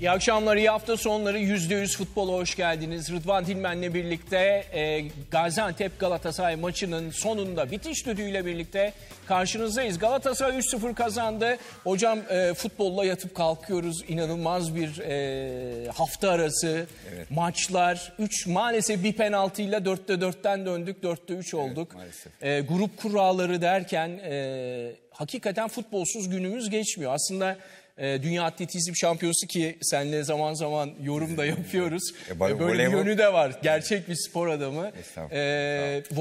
İyi akşamlar, iyi hafta sonları. %100 futbola hoş geldiniz. Rıdvan Dilmen'le birlikte e, Gaziantep Galatasaray maçının sonunda bitiş düdüğüyle birlikte karşınızdayız. Galatasaray 3-0 kazandı. Hocam e, futbolla yatıp kalkıyoruz. İnanılmaz bir e, hafta arası evet. maçlar. Üç maalesef bir penaltıyla 4'te 4'ten döndük. 4'te 3 olduk. Evet, e, grup kuralları derken e, hakikaten futbolsuz günümüz geçmiyor. Aslında e, Dünya Atletizm Şampiyonası ki senle zaman zaman yorum da ee, yapıyoruz. E, e Böyle voleybol... bir yönü de var. Gerçek bir spor adamı. E, voleybolcu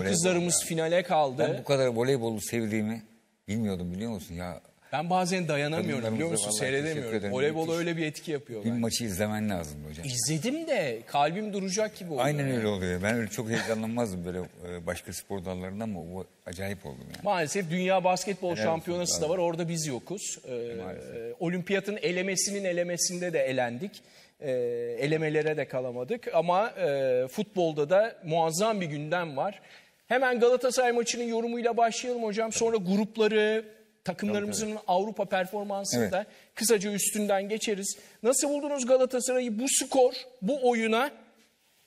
voleybol kızlarımız yani. finale kaldı. Ben bu kadar voleybolu sevdiğimi bilmiyordum biliyor musun ya. Ben bazen dayanamıyorum biliyor musun? Seyredemiyorum. Voleybol öyle bir etki yapıyor. Bir bence. maçı izlemen lazım hocam. İzledim de kalbim duracak gibi oluyor. Aynen öyle oluyor. Ben öyle çok heyecanlanmazdım böyle e, başka spor dallarında ama bu acayip oldum yani. Maalesef Dünya Basketbol Helal Şampiyonası olsun, da var. Orada biz yokuz. E, e, maalesef. olimpiyatın elemesinin elemesinde de elendik. Ee, elemelere de kalamadık ama futbolda da muazzam bir gündem var. Hemen Galatasaray maçının yorumuyla başlayalım hocam. Sonra grupları, Takımlarımızın tabii, tabii. Avrupa performansını evet. da kısaca üstünden geçeriz. Nasıl buldunuz Galatasaray'ı bu skor, bu oyuna?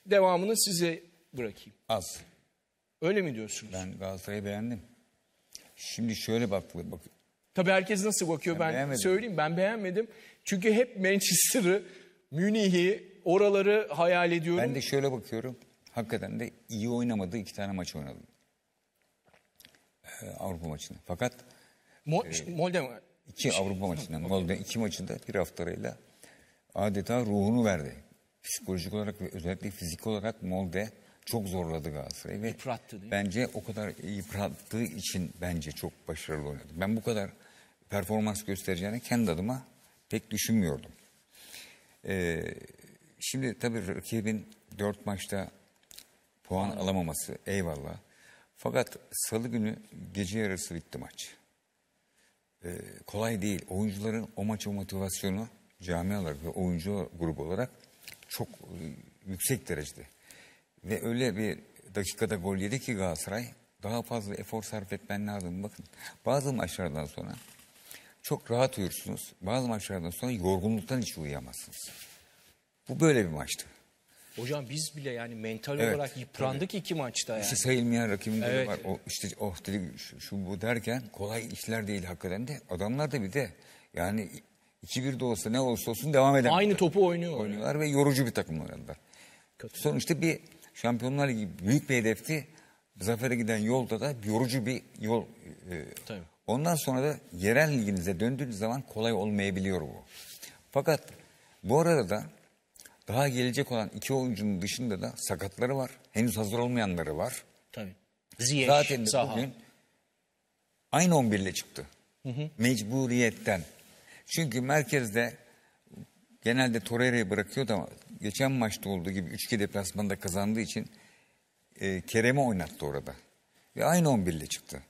Devamını size bırakayım. Az. Öyle mi diyorsunuz? Ben Galatasaray'ı beğendim. Şimdi şöyle bak, bak Tabii herkes nasıl bakıyor ben, ben beğenmedim. söyleyeyim. Ben beğenmedim. Çünkü hep Manchester'ı, Münih'i, oraları hayal ediyorum. Ben de şöyle bakıyorum. Hakikaten de iyi oynamadı. iki tane maç oynadı. Ee, Avrupa maçını. Fakat Mo e, Molde iki Avrupa maçından Molde iki maçında bir haftarıyla adeta ruhunu verdi. Psikolojik olarak ve özellikle fizik olarak Molde çok zorladı Galatasaray'ı ve yıprattı, değil mi? bence o kadar yıprattığı için bence çok başarılı oynadı. Ben bu kadar performans göstereceğini kendi adıma pek düşünmüyordum. Ee, şimdi tabii rakibin dört maçta puan alamaması eyvallah. Fakat salı günü gece yarısı bitti maç e, kolay değil. Oyuncuların o maça motivasyonu cami olarak ve oyuncu grubu olarak çok e, yüksek derecede. Ve öyle bir dakikada gol yedi ki Galatasaray daha fazla efor sarf etmen lazım. Bakın bazı maçlardan sonra çok rahat uyursunuz. Bazı maçlardan sonra yorgunluktan hiç uyuyamazsınız. Bu böyle bir maçtı. Hocam biz bile yani mental Evet, olarak yıprandık iki maçta yani. İşte sayılmayan rakibin Evet. var. O işte oh dedi şu, şu bu derken kolay işler değil hakikaten de. Adamlar da bir de yani 2-1 de olsa ne olursa olsun devam eden Aynı topu oynuyor. oynuyorlar ve yorucu bir takım oynadılar. Sonuçta bir Şampiyonlar gibi büyük bir hedefti. Zafere giden yolda da yorucu bir yol. E, Tabii. Ondan sonra da yerel liginize döndüğünüz zaman kolay olmayabiliyor bu. Fakat bu arada da daha gelecek olan iki oyuncunun dışında da sakatları var. Henüz hazır olmayanları var. Tabii. Ziyech, Zaten de Zaha. bugün aynı 11 ile çıktı. Hı hı. Mecburiyetten. Çünkü merkezde genelde Torreira'yı bırakıyordu ama geçen maçta olduğu gibi 3-2 deplasmanda kazandığı için e, Kerem'i oynattı orada. Ve aynı 11 ile çıktı.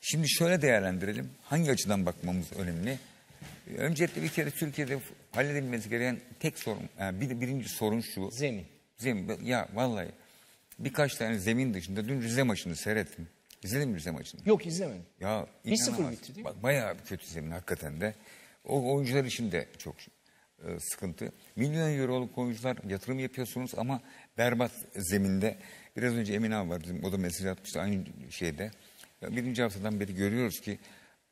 Şimdi şöyle değerlendirelim. Hangi açıdan bakmamız önemli? Öncelikle bir kere Türkiye'de halledilmesi gereken tek sorun, yani bir, birinci sorun şu. Zemin. Zemin. Ya vallahi birkaç tane zemin dışında dün Rize maçını seyrettim. İzledin mi Rize maçını? Yok izlemedim. Ya bir sıfır bitti değil mi? Bayağı kötü zemin hakikaten de. O oyuncular için de çok e, sıkıntı. Milyon euroluk oyuncular yatırım yapıyorsunuz ama berbat zeminde. Biraz önce Emine abi var bizim o da mesaj atmıştı aynı şeyde. Ya birinci haftadan beri görüyoruz ki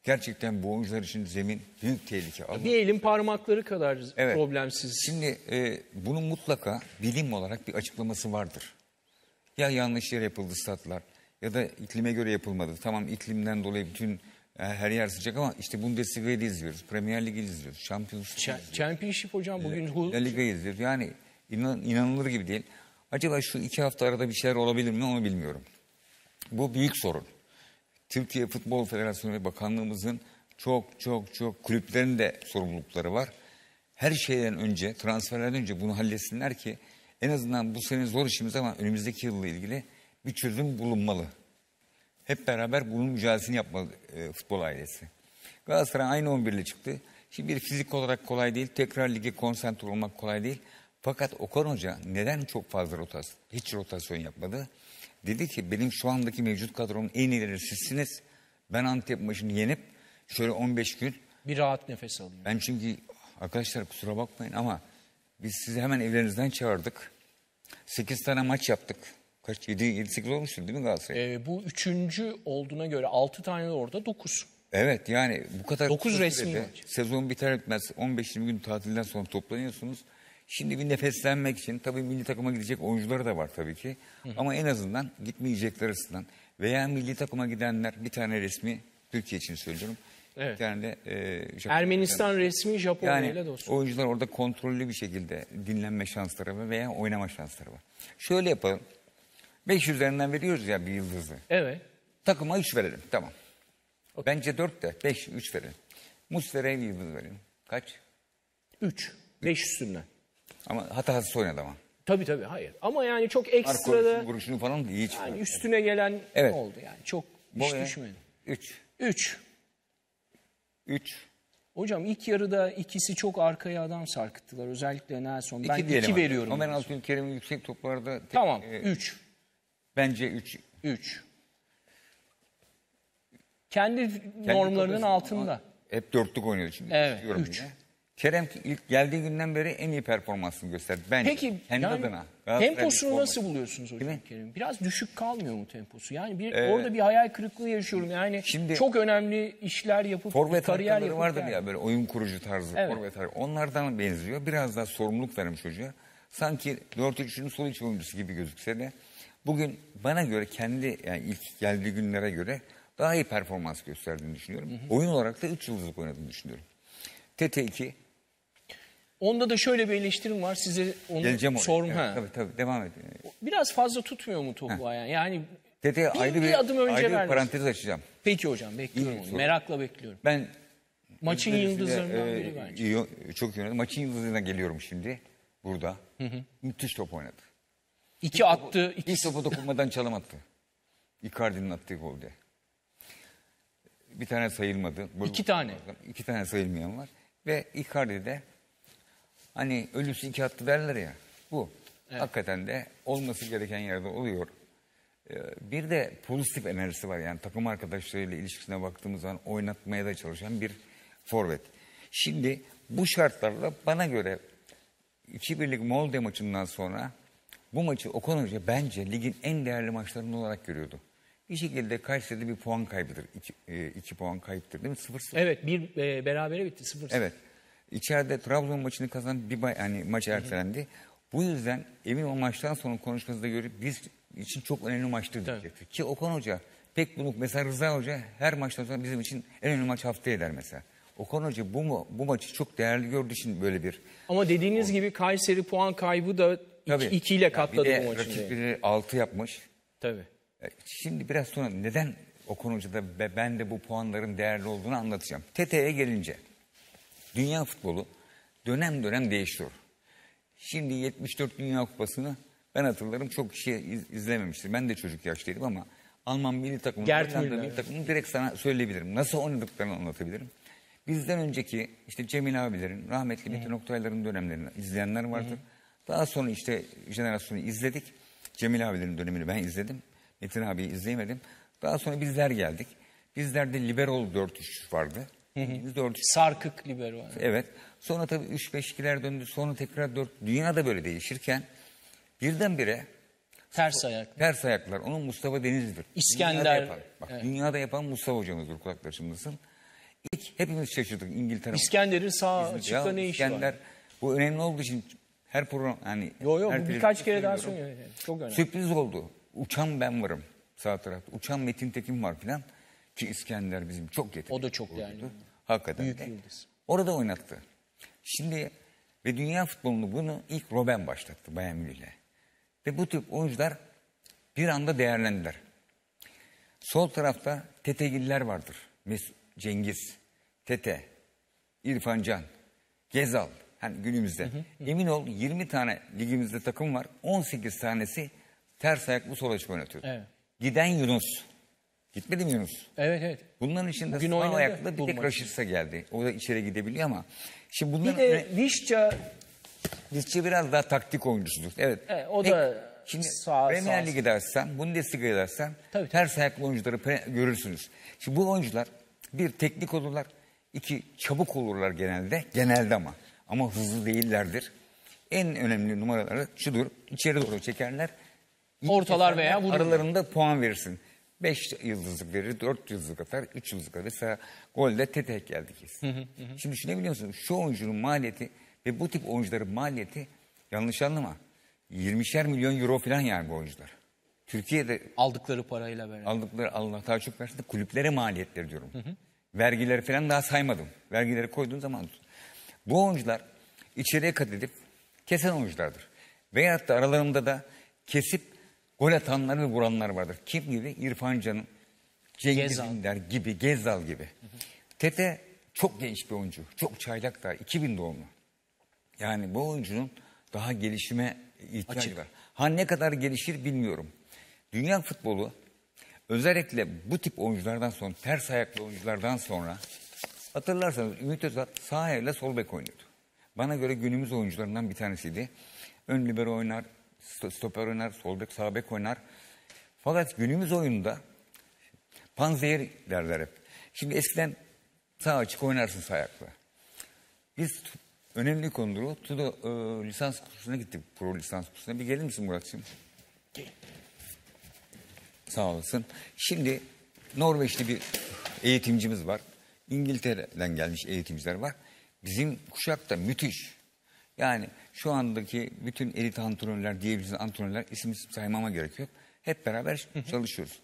Gerçekten bu oyuncular için zemin büyük tehlike. Allah bir elin parmakları kadar evet. problemsiz. Şimdi e, bunun mutlaka bilim olarak bir açıklaması vardır. Ya yanlış yere yapıldı statlar ya da iklime göre yapılmadı. Tamam iklimden dolayı bütün e, her yer sıcak ama işte Bundesliga'yı izliyoruz. Premier Lig'i izliyoruz. Champions League'i izliyoruz. Championship hocam bugün... La Liga'yı izliyoruz. Yani inan, inanılır gibi değil. Acaba şu iki hafta arada bir şeyler olabilir mi onu bilmiyorum. Bu büyük sorun. Türkiye Futbol Federasyonu ve Bakanlığımızın çok çok çok kulüplerin de sorumlulukları var. Her şeyden önce, transferlerden önce bunu halletsinler ki en azından bu sene zor işimiz ama önümüzdeki yılla ilgili bir çözüm bulunmalı. Hep beraber bunun mücadelesini yapmalı e, futbol ailesi. Galatasaray aynı 11 ile çıktı. Şimdi bir fizik olarak kolay değil, tekrar lige konsantre olmak kolay değil. Fakat Okan Hoca neden çok fazla rotasyon, hiç rotasyon yapmadı? Dedi ki benim şu andaki mevcut kadromun en ileri sizsiniz. Ben Antep maçını yenip şöyle 15 gün. Bir rahat nefes alayım. Ben çünkü arkadaşlar kusura bakmayın ama biz sizi hemen evlerinizden çağırdık. 8 tane maç yaptık. Kaç? 7, 7 8 olmuştur değil mi Galatasaray? Ee, bu üçüncü olduğuna göre 6 tane de orada 9. Evet yani bu kadar 9 resmi maç. Sezon biter bitmez 15-20 gün tatilden sonra toplanıyorsunuz. Şimdi bir nefeslenmek için tabii milli takıma gidecek oyuncuları da var tabii ki. Hı. Ama en azından gitmeyecekler arasından veya milli takıma gidenler bir tane resmi Türkiye için söylüyorum. Evet. Yani de, e, Ermenistan ile resmi Japonya yani, ile dostum. Oyuncular orada kontrollü bir şekilde dinlenme şansları var veya oynama şansları var. Şöyle yapalım. 5 üzerinden veriyoruz ya bir yıldızı. Evet. Takıma 3 verelim tamam. Okay. Bence 4 de 5 3 verelim. Muslera'ya bir yıldız verelim. Kaç? 3. 5 üstünden. Ama hatasız oynadı ama. Tabii tabii hayır. Ama yani çok ekstra da vuruşunu falan iyi çıkardı. yani üstüne gelen Evet. oldu yani. Çok iş Boya. düşmedi. üç 3. 3. Hocam ilk yarıda ikisi çok arkaya adam sarkıttılar. Özellikle Nelson. ben 2 veriyorum. Ömer Altın Kerim'in yüksek toplarda tek- Tamam e, 3. bence üç üç Kendi normlarının altında. Hep dörtlük oynuyor şimdi. Evet, üç. yine. Kerem ilk geldiği günden beri en iyi performansını gösterdi. Ben Peki kendi yani adına. temposunu nasıl buluyorsunuz hocam Kerem? Biraz düşük kalmıyor mu temposu? Yani bir, ee, orada bir hayal kırıklığı yaşıyorum. Yani şimdi, çok önemli işler yapıp forvet kariyer yapıp. vardır yani. ya böyle oyun kurucu tarzı evet. forvet Onlardan benziyor. Biraz daha sorumluluk vermiş çocuğa. Sanki 4-3'ün sol iç oyuncusu gibi gözükse de bugün bana göre kendi yani ilk geldiği günlere göre daha iyi performans gösterdiğini düşünüyorum. Hı hı. Oyun olarak da 3 yıldızlık oynadığını düşünüyorum. TT2 Onda da şöyle bir eleştirim var size onu Geleceğim sorma. Evet, tabii tabii devam edin. Biraz fazla tutmuyor mu topu ayağı? Yani Tete bir, ayrı bir, bir adım önce ayrı bir parantez açacağım. Peki hocam bekliyorum İyi, Merakla bekliyorum. Ben maçın yıldızlarından e, biri bence. çok iyi oynadı. Maçın yıldızına geliyorum şimdi burada. Hı hı. Müthiş top oynadı. İki bir attı. Topu, iki... Bir topu dokunmadan çalım attı. Icardi'nin attığı golde. Bir tane sayılmadı. Gol, iki tane. İki tane sayılmayan var. Ve Icardi de Hani ölüsü iki hattı derler ya. Bu. Evet. Hakikaten de olması gereken yerde oluyor. Ee, bir de pozitif enerjisi var. Yani takım arkadaşlarıyla ilişkisine baktığımız zaman oynatmaya da çalışan bir forvet. Şimdi bu şartlarla bana göre 2-1'lik Molde maçından sonra bu maçı Okan Hoca bence ligin en değerli maçlarının olarak görüyordu. Bir şekilde Kayseri'de bir puan kaybıdır. İki, e, iki puan kayıptır değil mi? Sıfır sıfır. Evet bir e, berabere bitti sıfır sıfır. Evet. İçeride Trabzon maçını kazanan bir bay, yani maç ertelendi. Bu yüzden emin o maçtan sonra da görüp biz için çok önemli maçtır diyecekti. Ki Okan Hoca pek bunu mesela Rıza Hoca her maçtan sonra bizim için en önemli maç haftaya der mesela. Okan Hoca bu, mu- bu maçı çok değerli gördüğü için böyle bir Ama dediğiniz gibi Kayseri puan kaybı da Tabii. 2 ile katladı bu de maçı. rakipleri 6 yapmış. Tabii. E, şimdi biraz sonra neden Okan Hoca'da ve ben de bu puanların değerli olduğunu anlatacağım. TT'ye gelince dünya futbolu dönem dönem değişiyor. Şimdi 74 Dünya Kupası'nı ben hatırlarım çok kişi izlememiştir. Ben de çocuk yaştaydım ama Alman milli takımı, Hollanda milli takımı direkt sana söyleyebilirim. Nasıl oynadıklarını anlatabilirim. Bizden önceki işte Cemil abilerin, rahmetli Metin Oktayların dönemlerini izleyenler vardır. Daha sonra işte jenerasyonu izledik. Cemil abilerin dönemini ben izledim. Metin abiyi izleyemedim. Daha sonra bizler geldik. Bizlerde liberal 4-3 vardı. 4 Sarkık libero. Yani. Evet. Sonra tabii 3-5-2'ler döndü. Sonra tekrar 4. Dünya da böyle değişirken birdenbire Ters ayak. Ters ayaklar. Onun Mustafa Denizli'dir. İskender. Dünyada yapan, bak evet. dünyada yapan Mustafa hocamızdır kulakları şimdisin. İlk hepimiz şaşırdık İngiltere. İskender'in sağ açıkta ne işi İskender, var? Bu önemli olduğu için her program hani. Yo yo her birkaç kere daha söylüyorum. Çok önemli. Sürpriz oldu. Uçan ben varım sağ tarafta. Uçan Metin Tekin var filan. Ki İskender bizim çok yetenekli. O da çok yani. Hakikaten. Büyük yıldız. Orada oynattı. Şimdi ve dünya futbolunu bunu ilk Robben başlattı Bayern Münih'le. Ve bu tip oyuncular bir anda değerlendiler. Sol tarafta Tetegiller vardır. Mes Cengiz, Tete, İrfan Can, Gezal. Hani günümüzde. Hı hı. Emin ol 20 tane ligimizde takım var. 18 tanesi ters ayaklı sol açık oynatıyor. Evet. Giden Yunus. Gitmedi mi Yunus? Evet evet. Bunların içinde Bugün sağ ayaklı bir tek Raşitsa geldi. O da içeri gidebiliyor ama. Şimdi bunların... Bir de Vişça... Vişça biraz daha taktik oyuncusudur. Evet. evet o da... Ek... Şimdi sağ, Premier Lig'e dersen, Bundesliga'ya dersen tabii, ters ayaklı oyuncuları görürsünüz. Şimdi bu oyuncular bir teknik olurlar, iki çabuk olurlar genelde. Genelde ama. Ama hızlı değillerdir. En önemli numaraları şudur. İçeri doğru çekerler. Ortalar veya vururlar. Aralarında puan verirsin. 5 yıldızlık verir, 4 yıldızlık atar, 3 yıldızlık atar. Mesela golde tetek geldi kesin. Şimdi düşünebiliyor musun? Şu oyuncunun maliyeti ve bu tip oyuncuların maliyeti yanlış anlama. 20'şer milyon euro falan yani bu oyuncular. Türkiye'de aldıkları parayla beraber. Aldıkları Allah daha çok versin de kulüplere maliyetleri diyorum. Vergileri falan daha saymadım. Vergileri koyduğun zaman bu oyuncular içeriye kat edip kesen oyunculardır. Veyahut da aralarında da kesip gol atanlar ve vuranlar vardır. Kim gibi? İrfan Can'ın, Cengiz Gezal. Ünder gibi, Gezdal gibi. Hı hı. Tete çok genç bir oyuncu. Çok çaylak da 2000 doğumlu. Yani bu oyuncunun daha gelişime ihtiyacı Açık. var. Ha ne kadar gelişir bilmiyorum. Dünya futbolu özellikle bu tip oyunculardan sonra, ters ayaklı oyunculardan sonra hatırlarsanız Ümit Özat sağ ile sol bek oynuyordu. Bana göre günümüz oyuncularından bir tanesiydi. Ön libero oynar, stoper oynar, sol bek, sağ bek oynar. Fakat günümüz oyununda panzehir derler hep. Şimdi eskiden sağ açık oynarsın sağ ayakla. Biz önemli konudur o. Tudo e, lisans kursuna gittik. Pro lisans kursuna. Bir gelir misin Murat'cığım? Sağ olasın. Şimdi Norveçli bir eğitimcimiz var. İngiltere'den gelmiş eğitimciler var. Bizim kuşakta müthiş yani şu andaki bütün elit antrenörler diyebiliriz antrenörler isim isim saymama gerek yok. Hep beraber çalışıyoruz.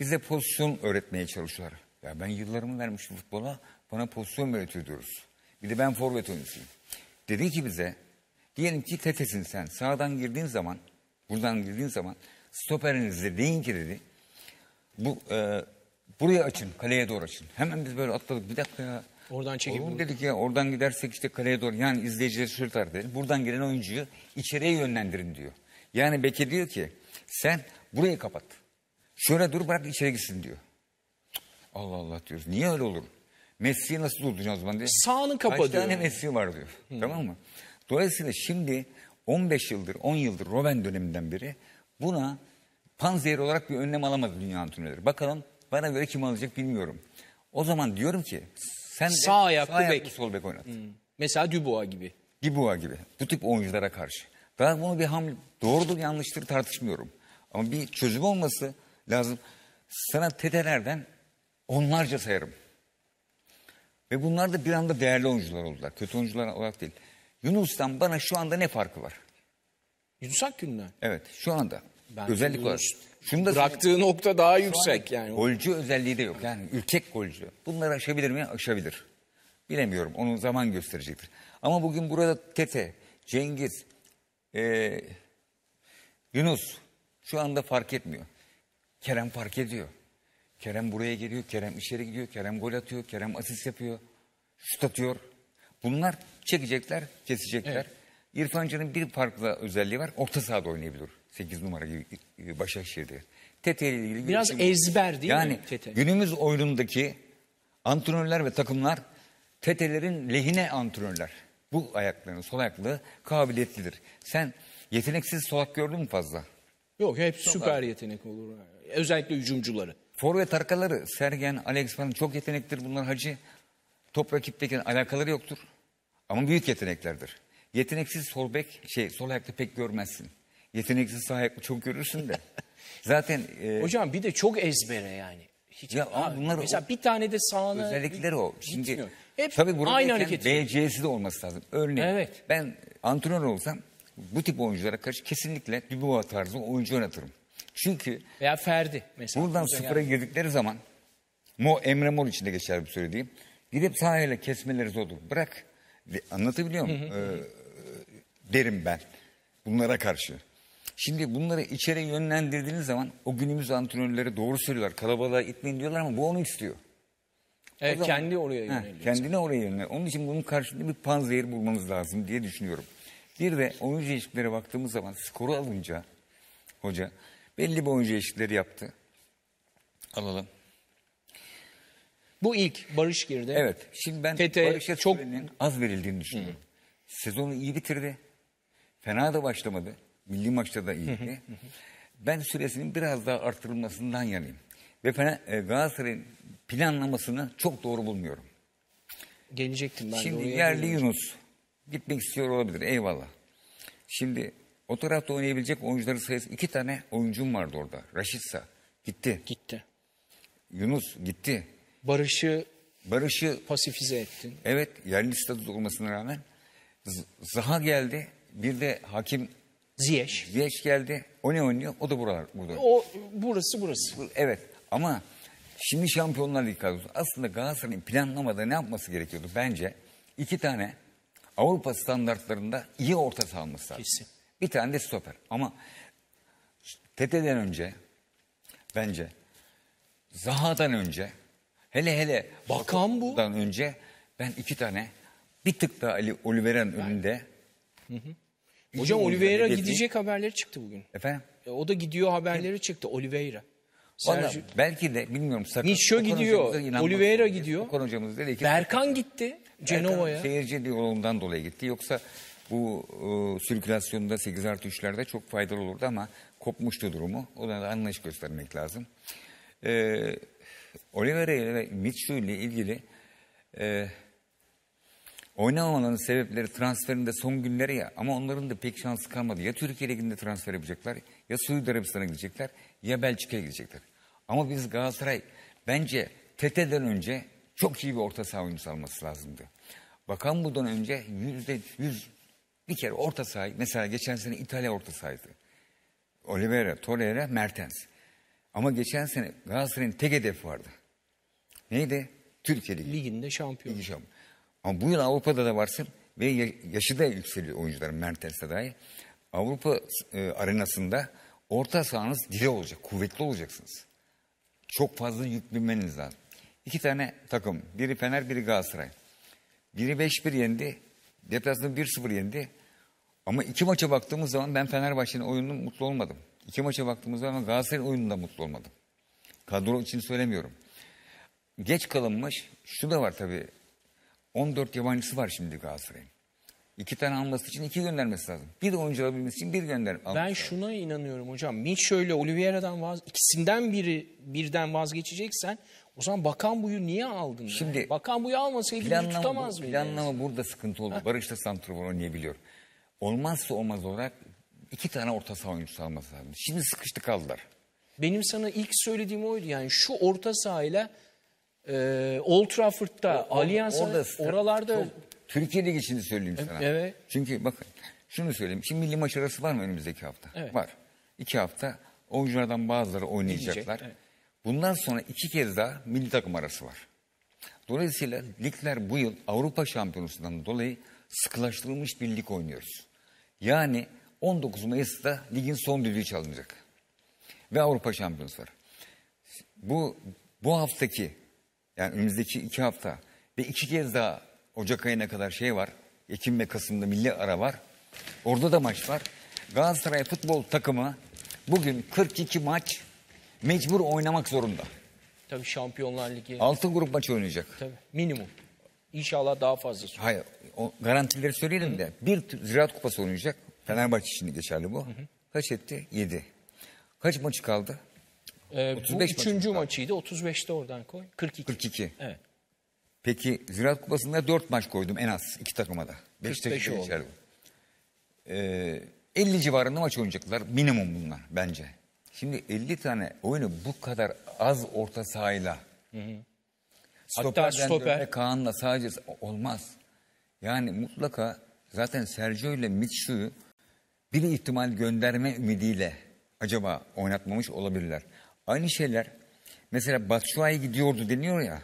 Bize pozisyon öğretmeye çalışıyorlar. Ya ben yıllarımı vermişim futbola bana pozisyon öğretiyor diyoruz. Bir de ben forvet oyuncusuyum. Dedi ki bize diyelim ki tetesin sen sağdan girdiğin zaman buradan girdiğin zaman stoperinizde deyin ki dedi bu e, buraya açın kaleye doğru açın. Hemen biz böyle atladık bir dakika ya Oradan çekip. Oğlum dedik ya oradan gidersek işte kaleye doğru yani izleyiciler sırtar dedi. Buradan gelen oyuncuyu içeriye yönlendirin diyor. Yani Beke diyor ki sen burayı kapat. Şöyle dur bırak içeri gitsin diyor. Allah Allah diyoruz. Niye öyle olur? Messi'yi nasıl dolduracağız o zaman diye. Sağını kapat Kaç diyor. tane Messi var diyor. Hmm. Tamam mı? Dolayısıyla şimdi 15 yıldır 10 yıldır Roven döneminden beri buna panzehir olarak bir önlem alamadı dünya antrenörleri. Bakalım bana göre kim alacak bilmiyorum. O zaman diyorum ki sen de sağ ayaklı, sağ bek. sol bek oynat. Hmm. Mesela Dubois gibi. Dubois gibi. Bu tip oyunculara karşı. Ben bunu bir hamle doğrudur yanlıştır tartışmıyorum. Ama bir çözüm olması lazım. Sana tetelerden onlarca sayarım. Ve bunlar da bir anda değerli oyuncular oldular. Kötü oyuncular olarak değil. Yunus'tan bana şu anda ne farkı var? Yunus Akgün'den? Evet şu anda. Bence Özellikle Yunus, olarak. Şunu Bıraktığı söyleyeyim. nokta daha yüksek yani. Golcü özelliği de yok. Yani ürkek golcü. Bunları aşabilir mi? Aşabilir. Bilemiyorum. Onu zaman gösterecektir. Ama bugün burada Tete, Cengiz, ee, Yunus şu anda fark etmiyor. Kerem fark ediyor. Kerem buraya geliyor, Kerem içeri gidiyor, Kerem gol atıyor, Kerem asist yapıyor, şut atıyor. Bunlar çekecekler, kesecekler. Evet. İrfancan'ın bir farklı özelliği var. Orta sahada oynayabilir. 8 numara gibi e, Başakşehir'de. Tete ile ilgili biraz bir ezber değil yani mi? Yani günümüz oyunundaki antrenörler ve takımlar tetelerin lehine antrenörler. Bu ayakların sol ayaklı kabiliyetlidir. Sen yeteneksiz solak gördün mü fazla? Yok hep çok süper yetenek olur. Özellikle hücumcuları. Forvet arkaları Sergen, Alex falan çok yetenektir bunlar hacı. Top rakipteki alakaları yoktur. Ama büyük yeteneklerdir. Yeteneksiz sol bek şey sol ayakta pek görmezsin. Yetenekli sahip çok görürsün de. Zaten e, Hocam bir de çok ezbere yani. Hiç, Ya ama bunlar mesela o- bir tane de sağına özellikleri o. Şimdi Hep tabii burada hareketi. BC'si de olması lazım. Örneğin Evet. ben antrenör olsam bu tip oyunculara karşı kesinlikle Dubois tarzı oyuncu oynatırım. Çünkü Veya Ferdi mesela. Buradan Hoca sıfıra yani- girdikleri zaman Mo Emre Mor içinde geçer bu söylediğim. Gidip sahayla kesmeleri zordur. Bırak. Anlatabiliyor muyum? Ee, derim ben. Bunlara karşı. Şimdi bunları içeri yönlendirdiğiniz zaman o günümüz antrenörleri doğru söylüyorlar. Kalabalığa itmeyin diyorlar ama bu onu istiyor. Evet, zaman, kendi oraya yöneliyor. He, kendine oraya yöneliyor. Onun için bunun karşılığında bir panzehir bulmanız lazım diye düşünüyorum. Bir de oyuncu değişikliklere baktığımız zaman skoru alınca hoca belli bir oyuncu değişiklikleri yaptı. Alalım. Bu ilk Barış girdi. Evet. Şimdi ben Tete Barış'a çok az verildiğini düşünüyorum. Hı. Sezonu iyi bitirdi. Fena da başlamadı. Milli maçta da iyiydi. ben süresinin biraz daha artırılmasından yanayım. Ve Fener, e, Galatasaray'ın planlamasını çok doğru bulmuyorum. Gelecektim ben Şimdi de yerli Yunus gitmek istiyor olabilir eyvallah. Şimdi o tarafta oynayabilecek oyuncuların sayısı iki tane oyuncum vardı orada. Raşitsa gitti. Gitti. Yunus gitti. Barış'ı Barış'ı pasifize ettin. Evet yerli statüde olmasına rağmen Z Zaha geldi. Bir de hakim Ziyech. Ziyech geldi. O ne oynuyor? O da buralar burada. O burası burası. Evet ama şimdi Şampiyonlar Ligi kadrosu. Aslında Galatasaray'ın planlamada ne yapması gerekiyordu? Bence iki tane Avrupa standartlarında iyi orta saha alması lazım. Kesin. Bir tane de stoper. Ama Tete'den önce bence Zaha'dan önce hele hele Bakan bu. önce ben iki tane bir tık daha Ali Olivera'nın önünde hı hı. Hocam Oliveira gidecek haberleri çıktı bugün. Efendim? E, o da gidiyor haberleri çıktı Oliveira. Valla belki de bilmiyorum sakın. Micho gidiyor, Oliveira gidiyor. Okan hocamız dedi ki Berkan gitti Erkan Cenova'ya. Seyirci yolundan dolayı gitti. Yoksa bu e, sirkülasyonda 8 artı 3'lerde çok faydalı olurdu ama kopmuştu durumu. Ona da anlayış göstermek lazım. E, Oliveira ile Mitsu ile ilgili e, Oynamamanın sebepleri transferinde son günleri ya ama onların da pek şansı kalmadı. Ya Türkiye Ligi'nde transfer yapacaklar ya Suudi Arabistan'a gidecekler ya Belçika'ya gidecekler. Ama biz Galatasaray bence TT'den önce çok iyi bir orta saha oyuncusu alması lazımdı. Bakan bundan önce yüzde yüz bir kere orta sahayı mesela geçen sene İtalya orta sahaydı. Oliveira, Torreira, Mertens. Ama geçen sene Galatasaray'ın tek hedefi vardı. Neydi? Türkiye Ligi. Liginde şampiyon. Ligi şampiyon. Ama bugün Avrupa'da da varsın ve yaşı da yükseliyor oyuncuların Mertens'e dahi. Avrupa e, arenasında orta sahanız diri olacak, kuvvetli olacaksınız. Çok fazla yüklenmeniz lazım. İki tane takım, biri Fener, biri Galatasaray. Biri 5-1 yendi, deplasmanda 1-0 yendi. Ama iki maça baktığımız zaman ben Fenerbahçe'nin oyunundan mutlu olmadım. İki maça baktığımız zaman Galatasaray'ın oyununda mutlu olmadım. Kadro için söylemiyorum. Geç kalınmış, şu da var tabii 14 yabancısı var şimdi Galatasaray'ın. İki tane alması için iki göndermesi lazım. Bir de oyuncu alabilmesi için bir gönder. Ben şuna lazım. inanıyorum hocam. Mincho ile Oliveira'dan vaz ikisinden biri birden vazgeçeceksen o zaman Bakan Buyu niye aldın? Şimdi yani? Bakan Buyu almasaydı planlama, tutamaz mıydı? Planlama burada sıkıntı oldu. Barış da santrafor oynayabiliyor. Olmazsa olmaz olarak iki tane orta saha oyuncusu alması lazım. Şimdi sıkıştı kaldılar. Benim sana ilk söylediğim oydu yani şu orta sahayla e, Old Trafford'da, o, Allianz'da orada, oralarda... Çok, Türkiye Ligi için söyleyeyim sana. Evet. Çünkü bakın şunu söyleyeyim. Şimdi milli maç arası var mı önümüzdeki hafta? Evet. Var. İki hafta oyunculardan bazıları oynayacaklar. evet. Bundan sonra iki kez daha milli takım arası var. Dolayısıyla ligler bu yıl Avrupa Şampiyonası'ndan dolayı sıkılaştırılmış bir lig oynuyoruz. Yani 19 Mayıs'ta ligin son düdüğü çalınacak. Ve Avrupa Şampiyonası var. Bu bu haftaki yani önümüzdeki iki hafta ve iki kez daha Ocak ayına kadar şey var. Ekim ve Kasım'da milli ara var. Orada da maç var. Galatasaray futbol takımı bugün 42 maç mecbur oynamak zorunda. Tabii Şampiyonlar Ligi. Altın grup maçı oynayacak. Tabii minimum. İnşallah daha fazlası. Hayır o garantileri söyleyelim de bir Ziraat Kupası oynayacak. Fenerbahçe için geçerli bu. Hı hı. Kaç etti? 7. Kaç maçı kaldı? Ee, 35 bu üçüncü maç maçıydı. 35'te oradan koy. 42. 42. Evet. Peki Ziraat Kupası'nda 4 maç koydum en az iki takıma da. Beşiktaş şey oldu. Içeride. Ee, 50 civarında maç oynayacaklar. Minimum bunlar bence. Şimdi 50 tane oyunu bu kadar az orta sahayla. Hı hı. Stoperden Hatta stoper. Kaan'la sadece olmaz. Yani mutlaka zaten Sergio ile Mitsu'yu bir ihtimal gönderme ümidiyle acaba oynatmamış olabilirler. Aynı şeyler mesela Batshuayi gidiyordu deniyor ya.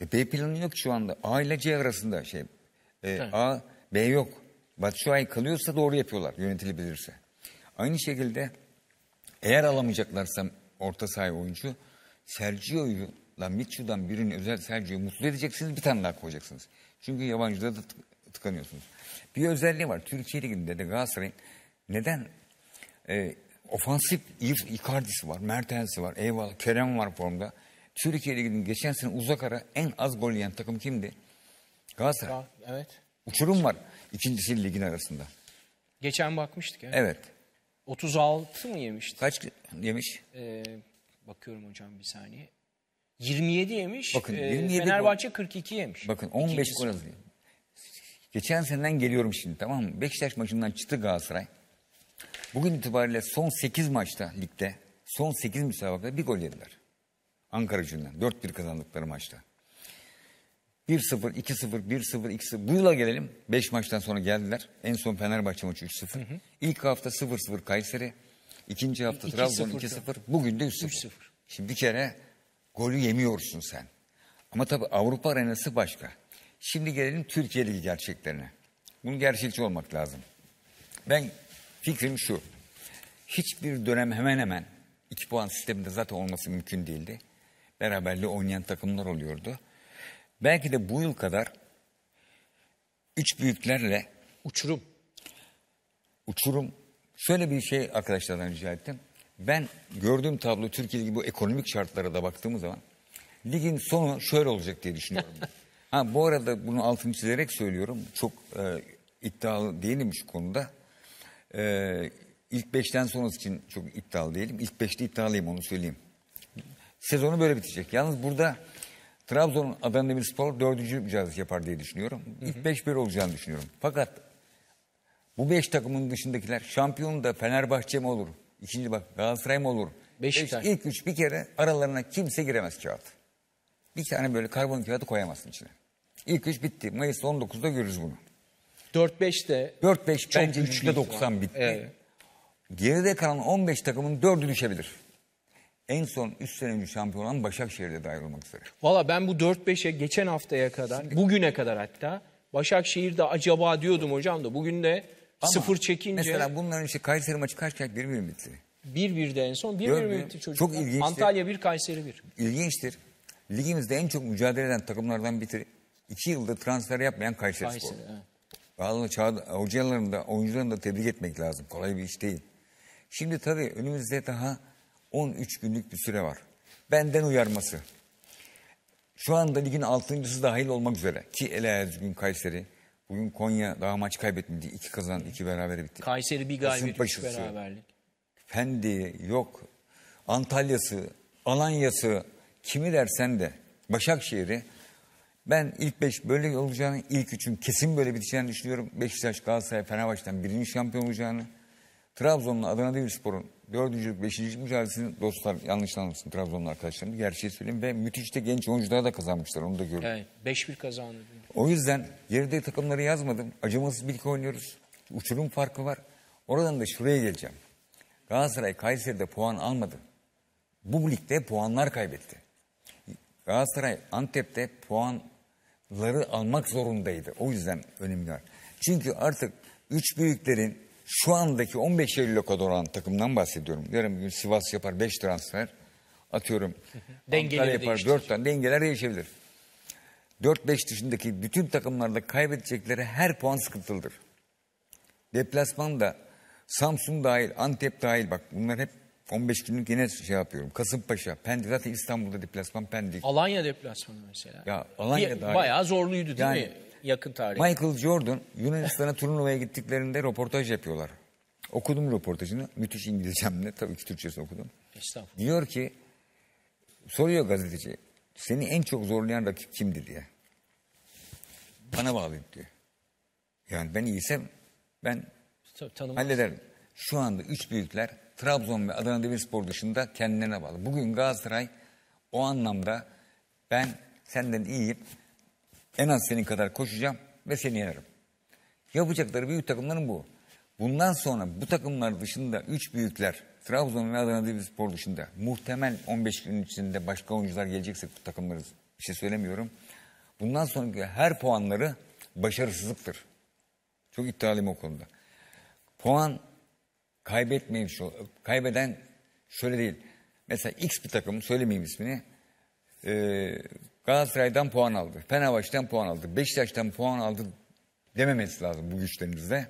E, B planı yok şu anda. A ile C arasında şey. E, A, B yok. Batshuayi kalıyorsa doğru yapıyorlar yönetilebilirse. Aynı şekilde eğer alamayacaklarsa orta saha oyuncu Sergio'yu lan Mitchu'dan birini özel Sergio'yu mutlu edeceksiniz bir tane daha koyacaksınız. Çünkü yabancıda da tıkanıyorsunuz. Bir özelliği var. Türkiye Ligi'nde de Galatasaray neden e, ofansif Icardi'si var, Mertens'i var, eyvallah Kerem var formda. Türkiye'de gidin geçen sene uzak ara en az gol yiyen takım kimdi? Galatasaray. Evet. Uçurum var ikincisi ligin arasında. Geçen bakmıştık evet. Evet. 36 mı yemişti? Kaç yemiş? Ee, bakıyorum hocam bir saniye. 27 yemiş. Bakın, ee, 27 Fenerbahçe gol. 42 yemiş. Bakın 15 İkincisi. gol azı. Geçen seneden geliyorum şimdi tamam mı? Beşiktaş maçından çıktı Galatasaray. Bugün itibariyle son 8 maçta ligde son 8 müsabakada bir gol yediler. Ankara gücünden 4-1 kazandıkları maçta. 1-0, 2-0, 1-0, 2-0. Bu yıla gelelim. 5 maçtan sonra geldiler. En son Fenerbahçe maçı 3-0. Hı hı. İlk hafta 0-0 Kayseri. İkinci hafta Trabzon 2-0. Bugün de 3-0. Şimdi bir kere golü yemiyorsun sen. Ama tabii Avrupa arenası başka. Şimdi gelelim Türkiye Ligi gerçeklerine. Bunun gerçekçi olmak lazım. Ben Fikrim şu. Hiçbir dönem hemen hemen iki puan sisteminde zaten olması mümkün değildi. Beraberli oynayan takımlar oluyordu. Belki de bu yıl kadar üç büyüklerle uçurum uçurum şöyle bir şey arkadaşlardan rica ettim. Ben gördüğüm tablo Türkiye gibi bu ekonomik şartlara da baktığımız zaman ligin sonu şöyle olacak diye düşünüyorum. ha bu arada bunu altını çizerek söylüyorum. Çok e, iddialı değilim şu konuda. Ee, ilk beşten sonrası için çok iptal değilim. İlk beşte iddialıyım onu söyleyeyim. Sezonu böyle bitecek. Yalnız burada Trabzon Adana Demirspor dördüncü mücadelesi yapar diye düşünüyorum. İlk beş böyle olacağını düşünüyorum. Fakat bu beş takımın dışındakiler şampiyon da Fenerbahçe mi olur? İkinci bak Galatasaray mı olur? Beşiktaş. Beş, İlk üç bir kere aralarına kimse giremez kağıt. Bir tane böyle karbon kağıdı koyamazsın içine. İlk üç bitti. Mayıs 19'da görürüz bunu. 4-5'te 4-5 çok bence güçlü. %90 bitti. Evet. Geride kalan 15 takımın 4'ü düşebilir. En son 3 sene önce şampiyon olan Başakşehir'de dahil olmak üzere. Valla ben bu 4-5'e geçen haftaya kadar, bugüne kadar hatta Başakşehir'de acaba diyordum hocam da bugün de ama sıfır çekince... Mesela bunların işte Kayseri maçı kaç kaç 1 mi bitti? Bir 1de en son bir 1 bitti çocuklar? Çok ilginçtir. Antalya bir Kayseri bir. İlginçtir. Ligimizde en çok mücadele eden takımlardan biri İki yılda transfer yapmayan Kayseri, Kayseri Spor. Evet. Bağlı çağda da oyuncularını da tebrik etmek lazım. Kolay bir iş değil. Şimdi tabii önümüzde daha 13 günlük bir süre var. Benden uyarması. Şu anda ligin altıncısı dahil olmak üzere ki Elazığ gün Kayseri Bugün Konya daha maç kaybetmedi. İki kazan, iki beraber bitti. Kayseri bir galibiyet, üç beraberlik. Fendi yok. Antalya'sı, Alanya'sı, kimi dersen de Başakşehir'i ben ilk beş böyle olacağını, ilk üçün kesin böyle biteceğini düşünüyorum. Beşiktaş, Galatasaray, Fenerbahçe'den birinci şampiyon olacağını. Trabzon'la Adana Demirspor'un dördüncülük, beşincilik mücadelesini dostlar yanlış anlamasın Trabzon'un arkadaşlarım. Gerçeği söyleyeyim ve müthiş de genç oyunculara da kazanmışlar onu da gördüm. Evet 5-1 kazandı. O yüzden yerde takımları yazmadım. Acımasız birlik oynuyoruz. Uçurum farkı var. Oradan da şuraya geleceğim. Galatasaray Kayseri'de puan almadı. Bu ligde puanlar kaybetti. Galatasaray Antep'te puan ları almak zorundaydı. O yüzden önemli. Çünkü artık üç büyüklerin şu andaki 15 Eylül'e kadar olan takımdan bahsediyorum. Yarın bir gün Sivas yapar 5 transfer. Atıyorum. Dengeleri yapar dört tane. Dengeler değişebilir. 4-5 dışındaki bütün takımlarda kaybedecekleri her puan sıkıntılıdır. Deplasman da Samsun dahil, Antep dahil bak bunlar hep 15 günlük yine şey yapıyorum. Kasımpaşa, Pendik. Zaten İstanbul'da deplasman Pendik. Alanya deplasmanı mesela. Ya Alanya da. Bayağı zorluydu değil yani, mi? Yakın tarih. Michael Jordan Yunanistan'a turnuvaya gittiklerinde röportaj yapıyorlar. Okudum röportajını. Müthiş İngilizcemle. Tabii ki Türkçesi okudum. Estağfurullah. Diyor ki soruyor gazeteci. Seni en çok zorlayan rakip kimdi diye. Bana bağlayın diyor. Yani ben iyiysem ben Tabii, hallederim. Şu anda üç büyükler Trabzon ve Adana Demirspor dışında kendilerine bağlı. Bugün Galatasaray o anlamda ben senden iyiyim. En az senin kadar koşacağım ve seni yenerim. Yapacakları büyük takımların bu. Bundan sonra bu takımlar dışında üç büyükler Trabzon ve Adana Demirspor dışında muhtemel 15 gün içinde başka oyuncular gelecekse bu takımları bir şey söylemiyorum. Bundan sonraki her puanları başarısızlıktır. Çok iddialıyım o konuda. Puan kaybetmeyip şu kaybeden şöyle değil. Mesela X bir takım söylemeyeyim ismini. E, Galatasaray'dan puan aldı. Fenerbahçe'den puan aldı. Beşiktaş'tan puan aldı dememesi lazım bu güçlerinizde.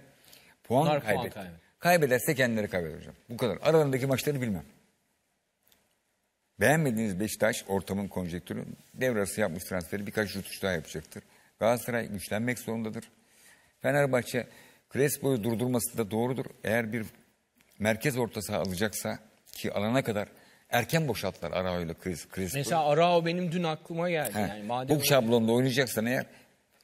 Puan Bunlar kaybetti. Puan kaybı. Kaybederse kendileri kaybeder hocam. Bu kadar. Aralarındaki maçları bilmem. Beğenmediğiniz Beşiktaş ortamın konjektürü devrası yapmış transferi birkaç rütüş daha yapacaktır. Galatasaray güçlenmek zorundadır. Fenerbahçe Crespo'yu durdurması da doğrudur. Eğer bir merkez orta alacaksa ki alana kadar erken boşalttılar Arao ile Crespo'yu. Mesela Arao benim dün aklıma geldi. He. Yani madem Bu şablonda oynayacaksan eğer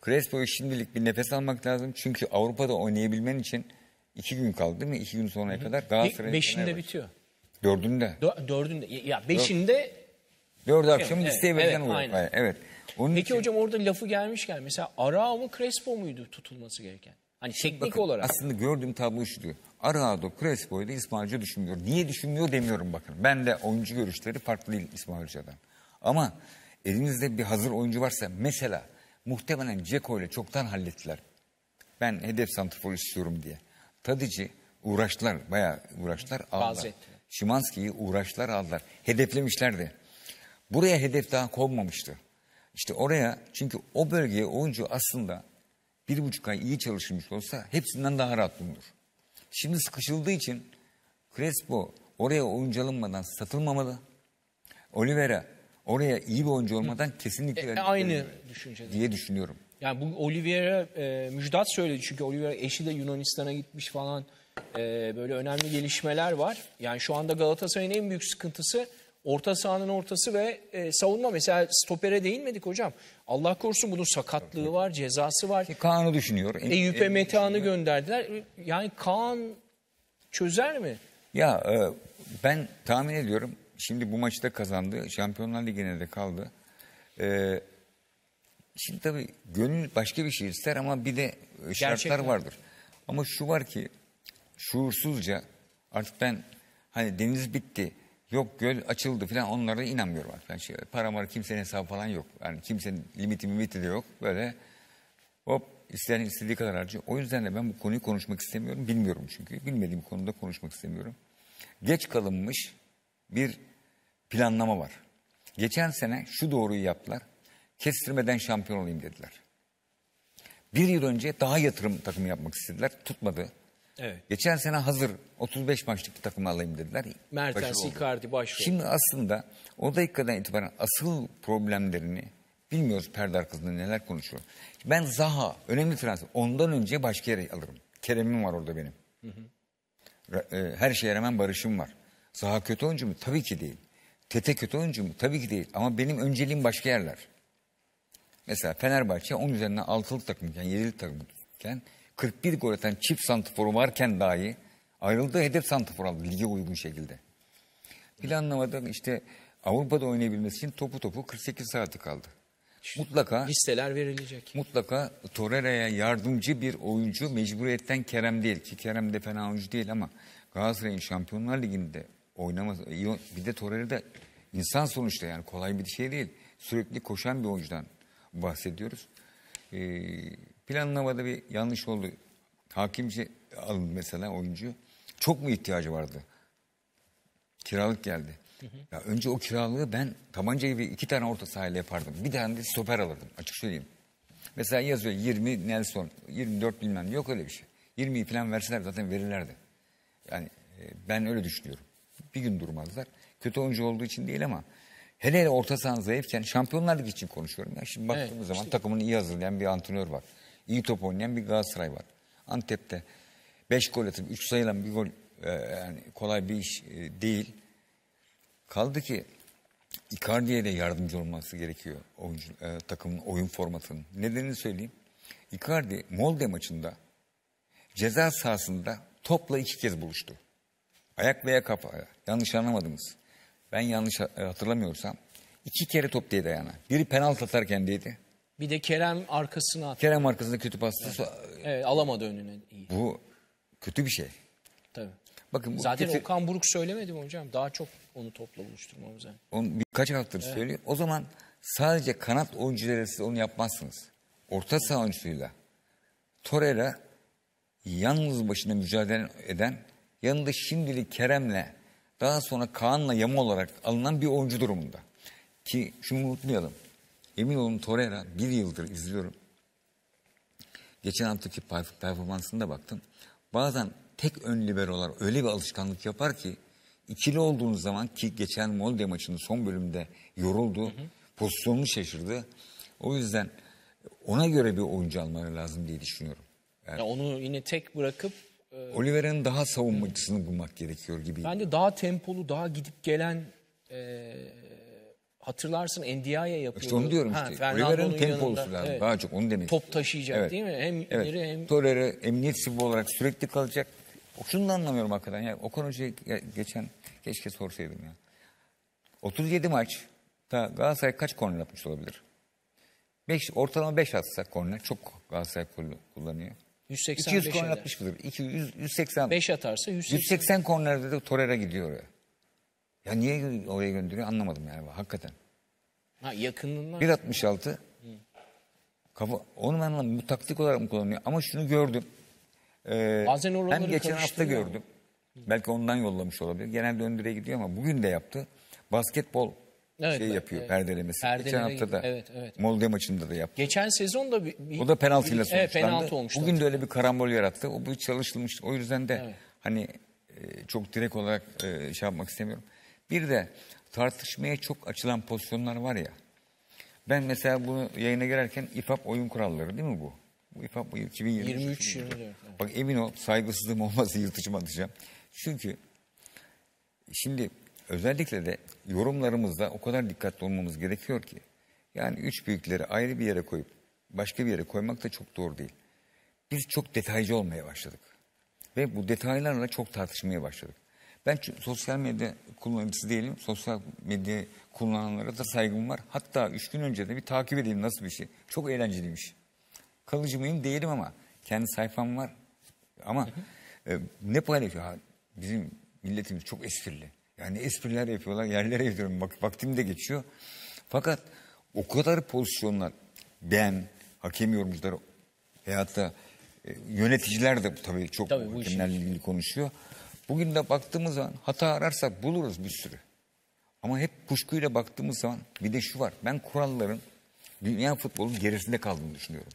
Crespo'yu şimdilik bir nefes almak lazım. Çünkü Avrupa'da oynayabilmen için iki gün kaldı değil mi? İki gün sonraya Hı-hı. kadar Galatasaray'a... Be- beşinde bitiyor. Dördünde. Dö- dördünde. Ya beşinde... Dördü akşam evet, listeye evet, verilen evet, Evet. Onun Peki için... hocam orada lafı gelmişken mesela Arao mu Crespo muydu tutulması gereken? Hani teknik olarak. Aslında gördüğüm tablo şu Arado, Crespo'yu da İsmailce düşünmüyor. Niye düşünmüyor demiyorum bakın. Ben de oyuncu görüşleri farklı değil İsmailce'den. Ama elinizde bir hazır oyuncu varsa mesela muhtemelen Ceko ile çoktan hallettiler. Ben hedef santrfor istiyorum diye. Tadici uğraştılar, bayağı uğraştılar aldılar. Şimanski'yi uğraştılar aldılar. Hedeflemişlerdi. Buraya hedef daha konmamıştı. İşte oraya çünkü o bölgeye oyuncu aslında bir buçuk ay iyi çalışmış olsa hepsinden daha rahat bulunur. Şimdi sıkışıldığı için Crespo oraya oyuncu alınmadan satılmamalı. Oliveira oraya iyi bir oyuncu olmadan Hı. kesinlikle e, aynı düşünce diye düşünüyorum. Yani bu Oliveira e, müjdat söyledi çünkü Oliveira eşi de Yunanistan'a gitmiş falan e, böyle önemli gelişmeler var. Yani şu anda Galatasaray'ın en büyük sıkıntısı Orta sahanın ortası ve e, savunma. Mesela stopere değinmedik hocam. Allah korusun bunun sakatlığı var, cezası var. Kaan'ı düşünüyor. E, Eyüp'e Metehan'ı gönderdiler. Yani Kaan çözer mi? Ya e, ben tahmin ediyorum şimdi bu maçı da kazandı. Şampiyonlar Ligi'ne de kaldı. E, şimdi tabii gönül başka bir şey ister ama bir de e, şartlar Gerçekten. vardır. Ama şu var ki şuursuzca artık ben hani deniz bitti Yok göl açıldı falan onlara inanmıyorum falan şey. Para var kimsenin hesabı falan yok. Yani kimsenin limiti limiti de yok. Böyle hop isteyen istediği kadar harcıyor. O yüzden de ben bu konuyu konuşmak istemiyorum. Bilmiyorum çünkü. Bilmediğim konuda konuşmak istemiyorum. Geç kalınmış bir planlama var. Geçen sene şu doğruyu yaptılar. Kestirmeden şampiyon olayım dediler. Bir yıl önce daha yatırım takımı yapmak istediler. Tutmadı. Evet. Geçen sene hazır 35 maçlık bir takım alayım dediler. Mertens, Icardi başlıyor. Şimdi aslında o dakikadan itibaren asıl problemlerini bilmiyoruz perde arkasında neler konuşuyor. Ben Zaha önemli transfer. Ondan önce başka yere alırım. Kerem'im var orada benim. Hı hı. E, her şeye rağmen barışım var. Zaha kötü oyuncu mu? Tabii ki değil. Tete kötü oyuncu mu? Tabii ki değil. Ama benim önceliğim başka yerler. Mesela Fenerbahçe 10 üzerinden 6'lık takımken, 7'lik takımken 41 gol atan çift santiforu varken dahi ayrıldığı hedef santifor aldı lige uygun şekilde. Planlamadan işte Avrupa'da oynayabilmesi için topu topu 48 saati kaldı. Mutlaka listeler verilecek. Mutlaka Torreira'ya yardımcı bir oyuncu mecburiyetten Kerem değil ki Kerem de fena oyuncu değil ama Galatasaray'ın Şampiyonlar Ligi'nde oynamaz bir de Torreira'da insan sonuçta yani kolay bir şey değil. Sürekli koşan bir oyuncudan bahsediyoruz. Ee, Planlamada bir yanlış oldu. Hakimci alın mesela oyuncu. Çok mu ihtiyacı vardı? Kiralık geldi. Hı hı. Ya önce o kiralığı ben tabancayı gibi iki tane orta sahayla yapardım. Bir tane de stoper alırdım açık söyleyeyim. Mesela yazıyor 20 Nelson, 24 bilmem yok öyle bir şey. 20'yi falan verseler zaten verirlerdi. Yani e, ben öyle düşünüyorum. Bir gün durmazlar. Kötü oyuncu olduğu için değil ama hele hele orta sahan zayıfken şampiyonlar için konuşuyorum. Ya. Şimdi baktığımız evet, işte. zaman takımını iyi hazırlayan bir antrenör var iyi top oynayan bir Galatasaray var. Antep'te 5 gol atıp 3 sayılan bir gol e, yani kolay bir iş e, değil. Kaldı ki Icardi'ye de yardımcı olması gerekiyor oyuncu, e, takımın oyun formatının. Nedenini söyleyeyim. Icardi Molde maçında ceza sahasında topla iki kez buluştu. Ayak veya kafa. E, yanlış anlamadınız. Ben yanlış e, hatırlamıyorsam iki kere top diye dayana. Biri penaltı atarken değdi. Bir de Kerem arkasına attı. Kerem arkasında kötü pastası. Evet, alamadı önüne. iyi. Bu kötü bir şey. Tabii. Bakın bu Zaten kötü- Okan Buruk söylemedi mi hocam? Daha çok onu topla buluşturmamız lazım. Onu birkaç haftadır söylüyor. O zaman sadece kanat oyuncuları siz onu yapmazsınız. Orta saha oyuncusuyla. Torreira yalnız başına mücadele eden, yanında şimdilik Kerem'le, daha sonra Kaan'la yama olarak alınan bir oyuncu durumunda. Ki şunu unutmayalım. Emin olun Torreira bir yıldır izliyorum. Geçen haftaki performansında baktım. Bazen tek ön liberolar öyle bir alışkanlık yapar ki ikili olduğunuz zaman ki geçen Molde maçının son bölümünde yoruldu. Hı hı. Pozisyonunu şaşırdı. O yüzden ona göre bir oyuncu almaları lazım diye düşünüyorum. Yani, yani onu yine tek bırakıp e, Olivera'nın daha savunmacısını bulmak gerekiyor gibi. Bence daha tempolu, daha gidip gelen e, hatırlarsın NDI'ye yapıyordu. İşte onu diyorum işte. Rivera'nın tempolusu lazım. Evet. Daha çok onu demek. Top taşıyacak evet. değil mi? Hem evet. ileri hem... Torreira emniyet sibi olarak sürekli kalacak. O Şunu da anlamıyorum hakikaten. Ya, Okan Hoca'ya şey, geçen keşke sorsaydım ya. 37 maç da Galatasaray kaç korner atmış olabilir? 5, ortalama 5 atsa korner. Çok Galatasaray kullanıyor. 185 200 korner atmış mıdır? 200, 180. 5 atarsa 180. 180 kornerde de Torreira gidiyor. Ya. Ya niye oraya gönderiyor anlamadım yani hakikaten. Ha yakınından. 1.66. Kafa, onu ben Bu taktik olarak mı kullanıyor? Ama şunu gördüm. Ee, Bazen oraları hem geçen hafta ya. gördüm. Hı. Belki ondan yollamış olabilir. Genelde öndüre gidiyor ama bugün de yaptı. Basketbol evet, şey yapıyor evet. perdelemesi. Perdeleme Geçen hafta da evet, evet. Molde maçında da yaptı. Geçen sezon da bir, bir o da penaltıyla bir, sonuçlandı. Evet, penaltı olmuştu. Bugün de öyle bir karambol yarattı. O bu çalışılmış. O yüzden de evet. hani e, çok direkt olarak e, şey yapmak istemiyorum. Bir de tartışmaya çok açılan pozisyonlar var ya. Ben mesela bunu yayına girerken İFAP oyun kuralları değil mi bu? Bu İFAP bu 2023. 23 24. Bak emin ol saygısızlığım olmazsa yırtıcıma atacağım. Çünkü şimdi özellikle de yorumlarımızda o kadar dikkatli olmamız gerekiyor ki. Yani üç büyükleri ayrı bir yere koyup başka bir yere koymak da çok doğru değil. Biz çok detaycı olmaya başladık. Ve bu detaylarla çok tartışmaya başladık. Ben sosyal medya kullanıcısı değilim. Sosyal medya kullananlara da saygım var. Hatta üç gün önce de bir takip edeyim nasıl bir şey. Çok eğlenceliymiş. Şey. Kalıcı mıyım değilim ama kendi sayfam var. Ama e, ne paylaşıyor? Bizim milletimiz çok esprili. Yani espriler yapıyorlar, yerlere yapıyorum. Bak, vaktim de geçiyor. Fakat o kadar pozisyonlar ben, hakem yorumcuları veyahut da e, yöneticiler de tabii çok tabii, hakemlerle ilgili konuşuyor. Bugün de baktığımız zaman hata ararsak buluruz bir sürü. Ama hep kuşkuyla baktığımız zaman bir de şu var. Ben kuralların dünya futbolunun gerisinde kaldığını düşünüyorum.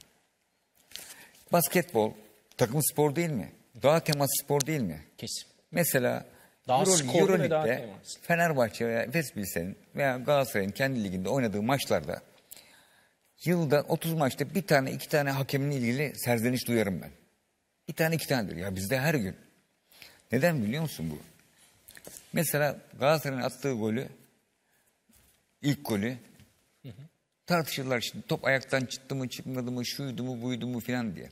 Basketbol takım spor değil mi? Daha temas spor değil mi? Kesin. Mesela daha Euro, Euroleague'de Fenerbahçe veya Efes Bilsen'in veya Galatasaray'ın kendi liginde oynadığı maçlarda yılda 30 maçta bir tane iki tane hakemin ilgili serzeniş duyarım ben. Bir tane iki tanedir. Ya bizde her gün neden biliyor musun bu? Mesela Galatasaray'ın attığı golü, ilk golü hı tartışırlar şimdi top ayaktan çıktı mı çıkmadı mı şuydu mu buydu mu filan diye.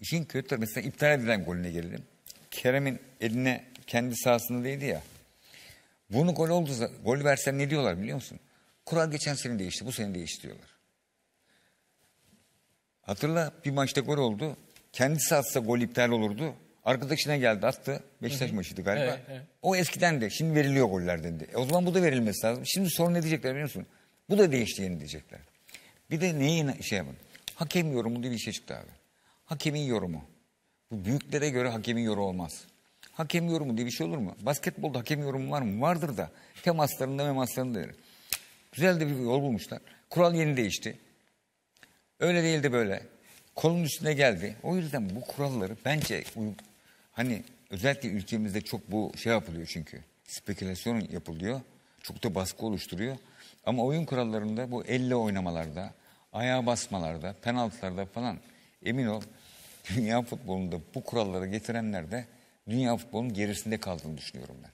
İşin kötü tarafı mesela iptal edilen golüne gelelim. Kerem'in eline kendi sahasında değdi ya. Bunu gol oldu, gol versen ne diyorlar biliyor musun? Kural geçen sene değişti, bu sene değişti diyorlar. Hatırla bir maçta gol oldu. kendi sahasında gol iptal olurdu. Arkadaşına geldi attı. Beşiktaş Hı -hı. maçıydı galiba. Evet, evet. O eskiden de şimdi veriliyor goller dedi. E, o zaman bu da verilmesi lazım. Şimdi sorun ne diyecekler biliyor musun? Bu da değişti yeni diyecekler. Bir de neyin şey yapın. Hakem yorumu diye bir şey çıktı abi. Hakemin yorumu. Bu büyüklere göre hakemin yorumu olmaz. Hakem yorumu diye bir şey olur mu? Basketbolda hakem yorumu var mı? Vardır da. Temaslarında memaslarında derim. Güzel de bir yol bulmuşlar. Kural yeni değişti. Öyle değildi böyle. Kolun üstüne geldi. O yüzden bu kuralları bence Hani özellikle ülkemizde çok bu şey yapılıyor çünkü. Spekülasyon yapılıyor. Çok da baskı oluşturuyor. Ama oyun kurallarında bu elle oynamalarda, ayağa basmalarda, penaltılarda falan emin ol dünya futbolunda bu kuralları getirenler de dünya futbolunun gerisinde kaldığını düşünüyorum ben.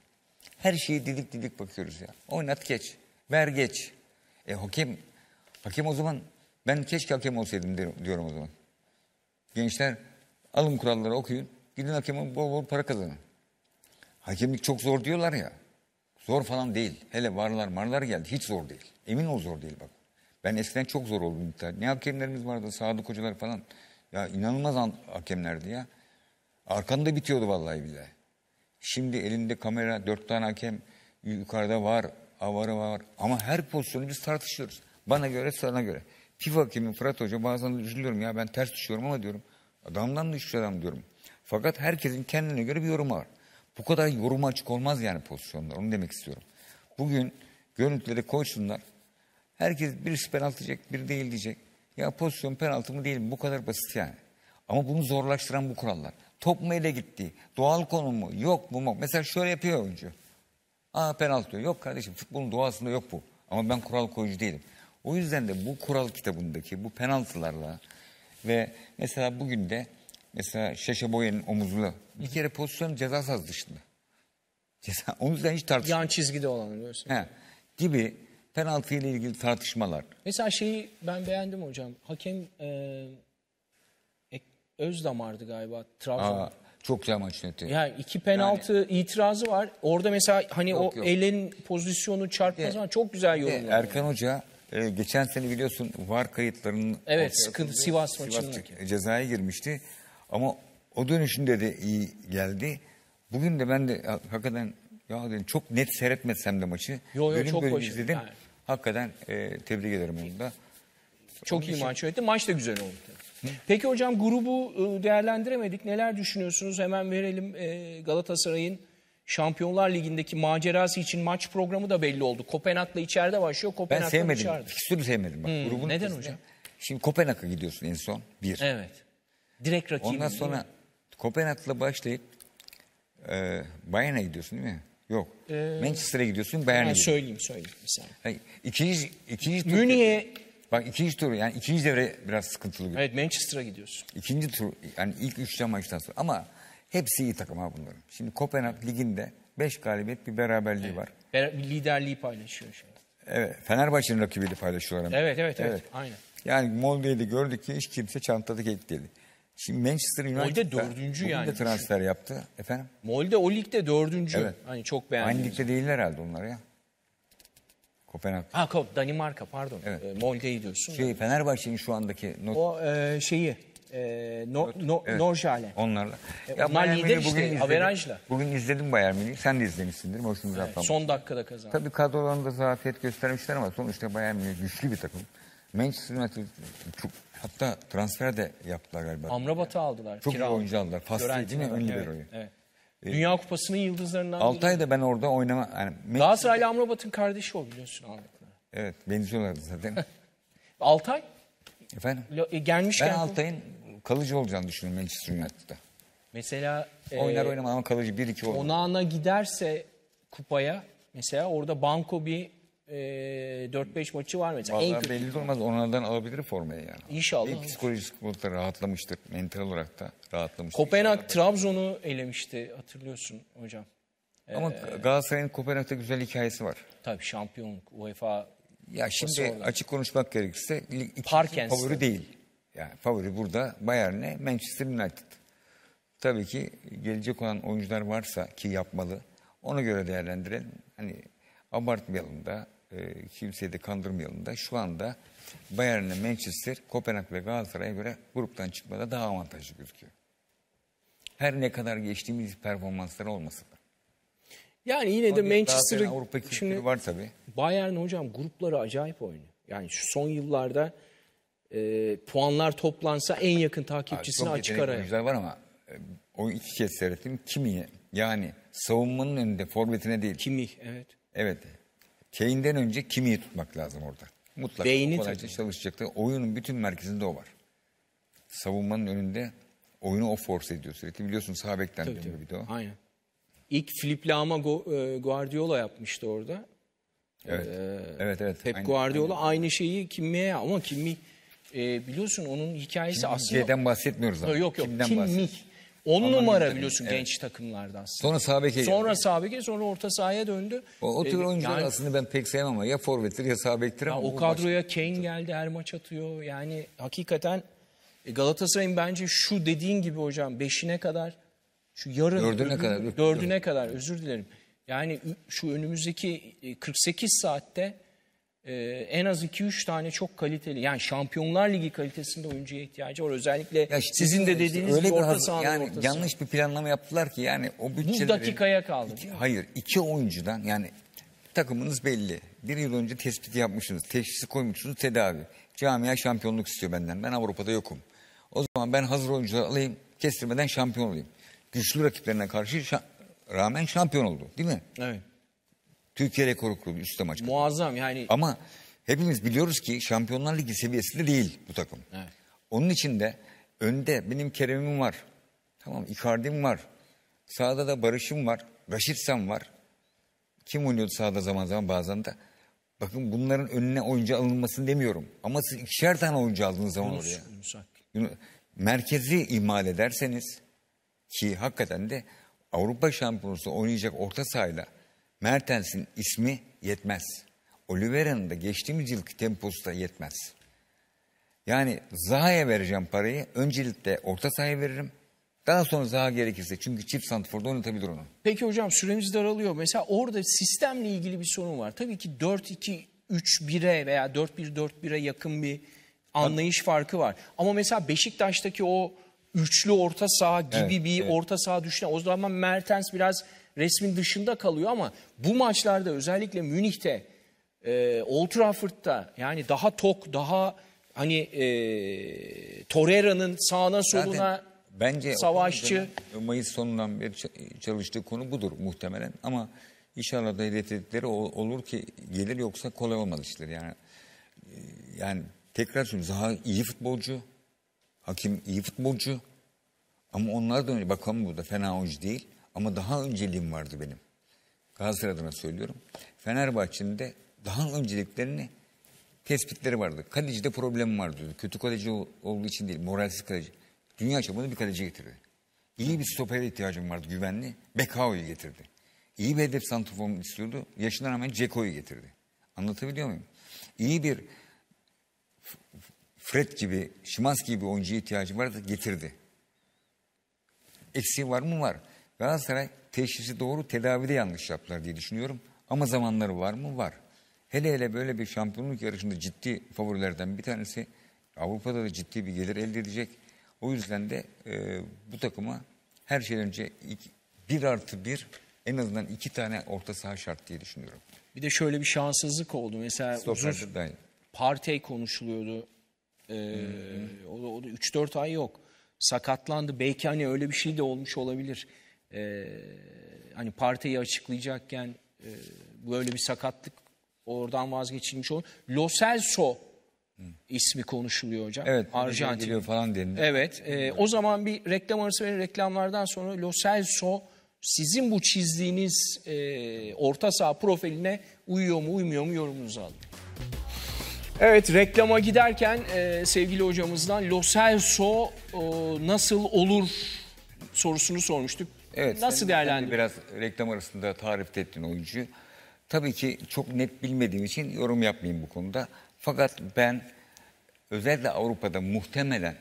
Her şeyi didik didik bakıyoruz ya. Oynat geç, ver geç. E hakem, hakem o zaman ben keşke hakem olsaydım diyorum o zaman. Gençler alın kuralları okuyun. Gidin hakemin bol bol para kazanın. Hakemlik çok zor diyorlar ya. Zor falan değil. Hele varlar marlar geldi. Hiç zor değil. Emin ol zor değil bak. Ben eskiden çok zor oldum iddia. Ne hakemlerimiz vardı? Sadık hocalar falan. Ya inanılmaz hakemlerdi ya. Arkanda bitiyordu vallahi bile. Şimdi elinde kamera, dört tane hakem yukarıda var, avarı var. Ama her pozisyonu biz tartışıyoruz. Bana göre, sana göre. FIFA hakemi Fırat Hoca bazen üzülüyorum ya ben ters düşüyorum ama diyorum. Adamdan da düşüş şey adam diyorum. Fakat herkesin kendine göre bir yorumu var. Bu kadar yoruma açık olmaz yani pozisyonlar. Onu demek istiyorum. Bugün görüntüleri koysunlar. Herkes birisi penaltı diyecek, biri değil diyecek. Ya pozisyon penaltı mı değil mi? Bu kadar basit yani. Ama bunu zorlaştıran bu kurallar. Top mu ele gitti? Doğal konumu mu? Yok mu? Yok. Mesela şöyle yapıyor oyuncu. Aa penaltı diyor. Yok kardeşim futbolun doğasında yok bu. Ama ben kural koyucu değilim. O yüzden de bu kural kitabındaki bu penaltılarla ve mesela bugün de Mesela Şeşe Boya'nın omuzlu. Bir kere pozisyon ceza saz dışında. Ceza, o yüzden hiç tartışma. Yan çizgide olan diyorsun. He, gibi penaltı ile ilgili tartışmalar. Mesela şeyi ben beğendim hocam. Hakem e, Özdamar'dı galiba Trabzon. Aa, çok güzel maç yönetti. Yani iki penaltı yani, itirazı var. Orada mesela hani yok, o yok. elin pozisyonu çarpması ama Çok güzel yorumladı. Erkan Hoca e, geçen sene biliyorsun VAR kayıtlarının... Evet, sıkıntı Sivas, Sivas maçındaki. Sivas cezaya girmişti. Ama o dönüşünde de iyi geldi. Bugün de ben de hakikaten ya dedim, çok net seyretmesem de maçı. Yo, yo, bölüm çok bölüm hoş. izledim. Yani. Hakikaten e, tebrik ederim onu da. Çok Onun iyi için... maç yönetti. Maç da güzel oldu. Hı? Peki hocam grubu e, değerlendiremedik. Neler düşünüyorsunuz? Hemen verelim e, Galatasaray'ın Şampiyonlar Ligi'ndeki macerası için maç programı da belli oldu. Kopenhag'la içeride başlıyor, Kopenhag'la Ben sevmedim. Fikstürü sevmedim. Bak, hmm, grubun neden hocam? Şimdi Kopenhag'a gidiyorsun en son. Bir. Evet. Direkt rakibim. Ondan sonra Kopenhag'la başlayıp e, Bayern'e gidiyorsun değil mi? Yok. Ee, Manchester'a gidiyorsun, Bayern'e gidiyorsun. Söyleyeyim, söyleyeyim. Mesela. Hayır, ikinci, ikinci tur. Münih'e... Bak ikinci tur yani ikinci devre biraz sıkıntılı. Evet Manchester'a gidiyorsun. İkinci tur yani ilk üçte maçtan sonra ama hepsi iyi takım ha bunların. Şimdi Kopenhag liginde beş galibiyet bir beraberliği evet. var. Bir liderliği paylaşıyor şu an. Evet Fenerbahçe'nin rakibiyle paylaşıyorlar. Evet, evet evet evet aynen. Yani Molda'yı da gördük ki hiç kimse çantada keyif değildi. Şimdi Manchester United Molde dördüncü yani. de transfer yaptı. Efendim? Molde o ligde dördüncü. Evet. Hani çok beğendim. Aynı ligde değiller herhalde onlar ya. Kopenhag. Ha Kop Danimarka pardon. Evet. E, Molde'yi diyorsun. Şey, Fenerbahçe'nin şu andaki not... O e, şeyi e, no, not, no, evet. Norjale. Onlarla. E, ya onlar Bayern lider bugün işte averajla. Bugün izledim Bayern Münih'i. Sen de izlemişsindir. Hoşunu evet, son dakikada kazandı. Tabii kadrolarında zafiyet göstermişler ama sonuçta Bayern Münih güçlü bir takım. Manchester United çok Hatta transfer de yaptılar galiba. Amrabat'ı aldılar. Çok iyi kiralık. oyuncu aldılar. Faslı değil mi? Ön libero'yu. Evet, e, Dünya Kupası'nın yıldızlarından Altay da ben orada oynama... Yani Galatasaraylı Amrabat'ın kardeşi o biliyorsun Ahmet. Evet benziyorlardı zaten. Altay? Efendim? Lo, e, gelmişken... Ben Altay'ın kalıcı olacağını düşünüyorum Manchester United'da. Mesela... E, Oynar e, oynamaz ama kalıcı bir iki olur. Ona ana giderse kupaya mesela orada banko bir e, 4-5 maçı var mesela. Vallahi en kötü. belli olmaz. Onlardan alabilir formayı yani. İnşallah. İlk psikolojik olarak rahatlamıştır. Mental olarak da rahatlamıştır. Kopenhag Trabzon'u elemişti hatırlıyorsun hocam. Ama ee, Galatasaray'ın Kopenhag'da güzel hikayesi var. Tabii şampiyonluk, UEFA. Ya şimdi açık konuşmak gerekirse Parkens favori değil. Yani favori burada Bayern'e Manchester United. Tabii ki gelecek olan oyuncular varsa ki yapmalı. Ona göre değerlendirelim. Hani abartmayalım da e, kimseyi de kandırmayalım da şu anda Bayern'le Manchester, Kopenhag ve Galatasaray'a göre gruptan çıkmada daha avantajlı gözüküyor. Her ne kadar geçtiğimiz performanslar olmasa da. Yani yine Ama de Manchester'ı Avrupa şimdi var tabii. Bayern hocam grupları acayip oynuyor. Yani şu son yıllarda e, puanlar toplansa en yakın takipçisini açık araya. Güzel var ama e, o iki kez seyrettim. Kimi yani savunmanın önünde forvetine değil. Kimi evet. Evet Kane'den önce kimiyi tutmak lazım orada. Mutlaka Beyni kolayca tabii. Oyunun bütün merkezinde o var. Savunmanın önünde oyunu o force ediyor sürekli. Biliyorsun sağ bekten bir de o. Aynen. İlk fliple ama e, Guardiola yapmıştı orada. Evet. Ee, evet evet. Pep Guardiola aynı, aynı şeyi Kimmi'ye ama Kimmi e, biliyorsun onun hikayesi Kim, aslında. Kimden bahsetmiyoruz ama. Yok yok. Kimden Kimmi. Bahsediyoruz? On Alman numara biliyorsun evet. genç takımlarda aslında. Sonra Sabek'e Sonra Sabek'e sonra orta sahaya döndü. O, o tür ee, oyuncuları yani, aslında ben pek sevmem ama ya forvettir ya Sabek'tir ama. O kadroya baş... Kane geldi her maç atıyor. Yani hakikaten e, Galatasaray'ın bence şu dediğin gibi hocam 5'ine kadar şu yarın dördüne öbür, kadar dördüne kadar özür dilerim. Yani şu önümüzdeki 48 e, saatte e, en az 2-3 tane çok kaliteli yani Şampiyonlar Ligi kalitesinde oyuncuya ihtiyacı var. Özellikle ya işte, sizin de dediğiniz işte, öyle bir orta sahanın yani ortası. Yanlış bir planlama yaptılar ki yani o bütçeleri... Bu dakikaya kaldı. Iki, hayır iki oyuncudan yani takımınız belli. Bir yıl önce tespiti yapmışsınız. Teşhisi koymuşsunuz tedavi. Camia şampiyonluk istiyor benden. Ben Avrupa'da yokum. O zaman ben hazır oyuncuları alayım. Kestirmeden şampiyon olayım. Güçlü rakiplerine karşı şa rağmen şampiyon oldu değil mi? Evet. Türkiye rekoru kurdu üstte maç. Muazzam yani. Ama hepimiz biliyoruz ki Şampiyonlar Ligi seviyesinde değil bu takım. Evet. Onun için de önde benim Kerem'im var. Tamam Icardi'm var. Sağda da Barış'ım var. Raşitsem var. Kim oynuyordu sağda zaman zaman bazen de. Bakın bunların önüne oyuncu alınmasını demiyorum. Ama siz ikişer tane oyuncu aldığınız zaman Yunus, oraya. Yunus Yunus, merkezi imal ederseniz ki hakikaten de Avrupa şampiyonusu oynayacak orta sahayla Mertens'in ismi yetmez. Oliveira'nın da geçtiğimiz yılki temposu da yetmez. Yani Zaha'ya vereceğim parayı öncelikle orta sahaya veririm. Daha sonra Zaha gerekirse çünkü çift santiforda oynatabilir onu. Peki hocam süremiz daralıyor. Mesela orada sistemle ilgili bir sorun var. Tabii ki 4-2-3-1'e veya 4-1-4-1'e yakın bir anlayış farkı var. Ama mesela Beşiktaş'taki o üçlü orta saha gibi evet, bir evet. orta saha düşünen. O zaman Mertens biraz resmin dışında kalıyor ama bu maçlarda özellikle Münih'te, e, Old Trafford'da yani daha tok, daha hani e, Torreira'nın sağına soluna Zaten bence savaşçı. Mayıs sonundan beri çalıştığı konu budur muhtemelen ama inşallah da hedefledikleri olur ki gelir yoksa kolay olmaz işler yani. E, yani tekrar söylüyorum Zaha iyi futbolcu, Hakim iyi futbolcu ama onlar da bakalım bu da fena oyuncu değil. Ama daha önceliğim vardı benim. Galatasaray adına söylüyorum. Fenerbahçe'nin de daha önceliklerini tespitleri vardı. Kaleci'de problem vardı. Kötü kaleci olduğu için değil, moralsiz kaleci. Dünya çapında bir kaleci getirdi. İyi bir stopere ihtiyacım vardı güvenli. Bekao'yu getirdi. İyi bir hedef santrform istiyordu. Yaşına rağmen Ceko'yu getirdi. Anlatabiliyor muyum? İyi bir Fred gibi, Şimanski gibi oyuncuya ihtiyacı vardı getirdi. Eksiği var mı? Var. Galatasaray teşhisi doğru tedavide yanlış yaptılar diye düşünüyorum. Ama zamanları var mı? Var. Hele hele böyle bir şampiyonluk yarışında ciddi favorilerden bir tanesi Avrupa'da da ciddi bir gelir elde edecek. O yüzden de e, bu takıma her şeyden önce iki, bir artı bir en azından iki tane orta saha şart diye düşünüyorum. Bir de şöyle bir şanssızlık oldu. Mesela Stopper uzun partey konuşuluyordu. Ee, hmm. O da, o da 3-4 ay yok. Sakatlandı. Belki hani öyle bir şey de olmuş olabilir e, hani partiyi açıklayacakken e, böyle bir sakatlık oradan vazgeçilmiş olur. Lo Celso ismi konuşuluyor hocam. Evet. Arjantin. falan denildi. Evet. E, o zaman bir reklam arası verin. Reklamlardan sonra Lo Celso sizin bu çizdiğiniz e, orta saha profiline uyuyor mu uymuyor mu yorumunuzu alın. Evet reklama giderken e, sevgili hocamızdan Lo Celso e, nasıl olur sorusunu sormuştuk. Evet, Nasıl değerlendiriyorsun? Biraz reklam arasında tarif ettin oyuncuyu. Tabii ki çok net bilmediğim için yorum yapmayayım bu konuda. Fakat ben özellikle Avrupa'da muhtemelen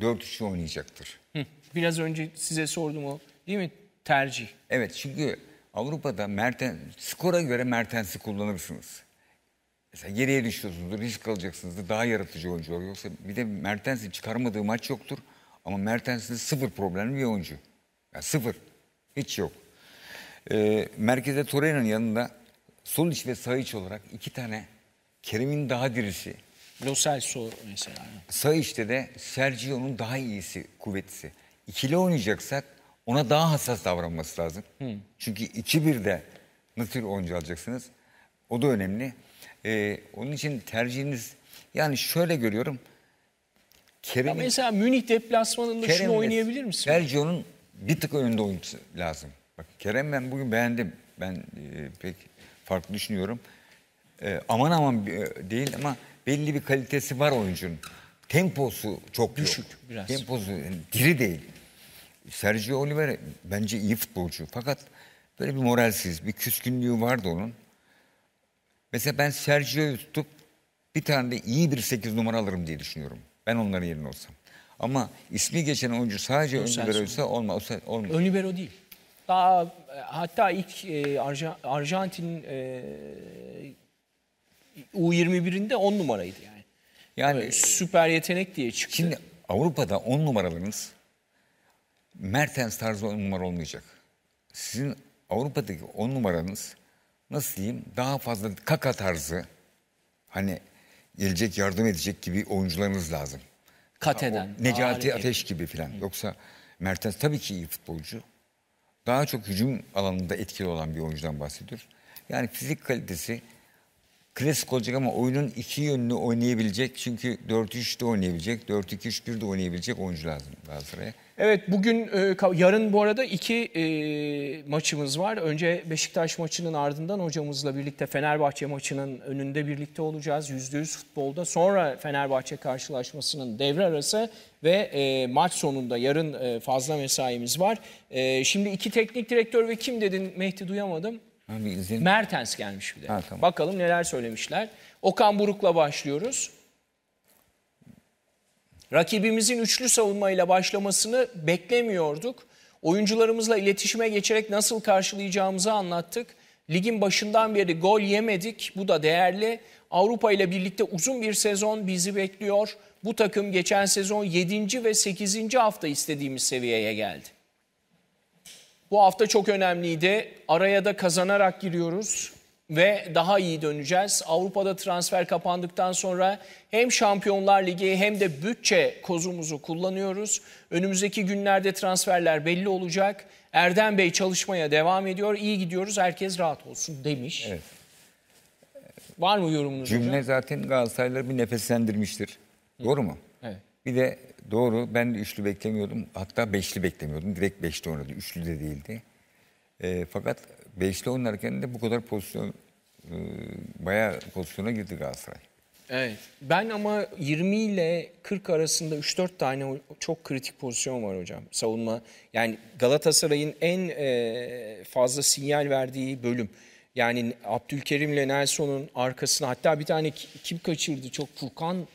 4-3 oynayacaktır. Hı, biraz önce size sordum o değil mi tercih? Evet çünkü Avrupa'da Merten, skora göre Mertens'i kullanırsınız. Mesela geriye düşüyorsunuz, risk alacaksınızdır, daha yaratıcı oyuncu oluyor. Yoksa bir de Mertens'i çıkarmadığı maç yoktur. Ama Mertens'in sıfır problemli bir oyuncu. Yani sıfır. Hiç yok. Ee, merkezde Torreira'nın yanında sol iç ve sağ iç olarak iki tane Kerem'in daha dirisi. Lo Celso mesela. Sağ içte de Sergio'nun daha iyisi, kuvvetlisi. İkili oynayacaksak ona daha hassas davranması lazım. Hı. Çünkü 2-1'de nasıl oyuncu alacaksınız? O da önemli. Ee, onun için tercihiniz yani şöyle görüyorum. Kerem, mesela Münih deplasmanında Kerem şunu oynayabilir misin? Sergio'nun bir tık önünde oyuncusu lazım. Bak Kerem ben bugün beğendim. Ben e, pek farklı düşünüyorum. E, aman aman e, değil ama belli bir kalitesi var oyuncunun. Temposu çok düşük. Yok. Biraz. Temposu yani diri değil. Sergio Oliver bence iyi futbolcu. Fakat böyle bir moralsiz, bir küskünlüğü vardı onun. Mesela ben Sergio'yu tutup bir tane de iyi bir 8 numara alırım diye düşünüyorum. Ben onların yerine olsam. Ama ismi geçen oyuncu sadece ön liberoysa olmaz. olmaz. Ön libero değil. Daha e, hatta ilk e, Arja, Arjantin e, U21'inde 10 numaraydı yani. Yani Böyle süper yetenek diye çıktı. Şimdi Avrupa'da 10 numaralarınız Mertens tarzı 10 numara olmayacak. Sizin Avrupa'daki 10 numaranız nasıl diyeyim daha fazla kaka tarzı hani gelecek yardım edecek gibi oyuncularınız lazım kat eden. O, Necati harika. Ateş gibi falan. Hı. Yoksa Mertens tabii ki iyi futbolcu. Daha çok hücum alanında etkili olan bir oyuncudan bahsediyoruz. Yani fizik kalitesi klasik olacak ama oyunun iki yönünü oynayabilecek. Çünkü 4-3'de oynayabilecek, 4-2-3-1'de oynayabilecek oyuncu lazım Galatasaray'a. Evet bugün e, yarın bu arada iki e, maçımız var. Önce Beşiktaş maçının ardından hocamızla birlikte Fenerbahçe maçının önünde birlikte olacağız. %100 futbolda. Sonra Fenerbahçe karşılaşmasının devre arası ve e, maç sonunda yarın fazla mesaimiz var. şimdi iki teknik direktör ve kim dedin Mehdi duyamadım. Ha, Mertens gelmiş bir de. Ha, tamam. Bakalım neler söylemişler. Okan Buruk'la başlıyoruz. Rakibimizin üçlü savunmayla başlamasını beklemiyorduk. Oyuncularımızla iletişime geçerek nasıl karşılayacağımızı anlattık. Ligin başından beri gol yemedik. Bu da değerli. Avrupa ile birlikte uzun bir sezon bizi bekliyor. Bu takım geçen sezon 7. ve 8. hafta istediğimiz seviyeye geldi. Bu hafta çok önemliydi. Araya da kazanarak giriyoruz ve daha iyi döneceğiz. Avrupa'da transfer kapandıktan sonra hem Şampiyonlar Ligi hem de bütçe kozumuzu kullanıyoruz. Önümüzdeki günlerde transferler belli olacak. Erdem Bey çalışmaya devam ediyor. İyi gidiyoruz. Herkes rahat olsun demiş. Evet. Var mı yorumunuz Cümle hocam? zaten Galatasaray'ları bir nefeslendirmiştir. Hı. Doğru mu? Evet. Bir de Doğru. Ben de üçlü beklemiyordum. Hatta beşli beklemiyordum. Direkt beşli oynadı. Üçlü de değildi. E, fakat beşli oynarken de bu kadar pozisyon e, bayağı pozisyona girdi Galatasaray. Evet. Ben ama 20 ile 40 arasında 3-4 tane çok kritik pozisyon var hocam. Savunma yani Galatasaray'ın en e, fazla sinyal verdiği bölüm. Yani Abdülkerim ile Nelson'un arkasına hatta bir tane kim kaçırdı çok Furkan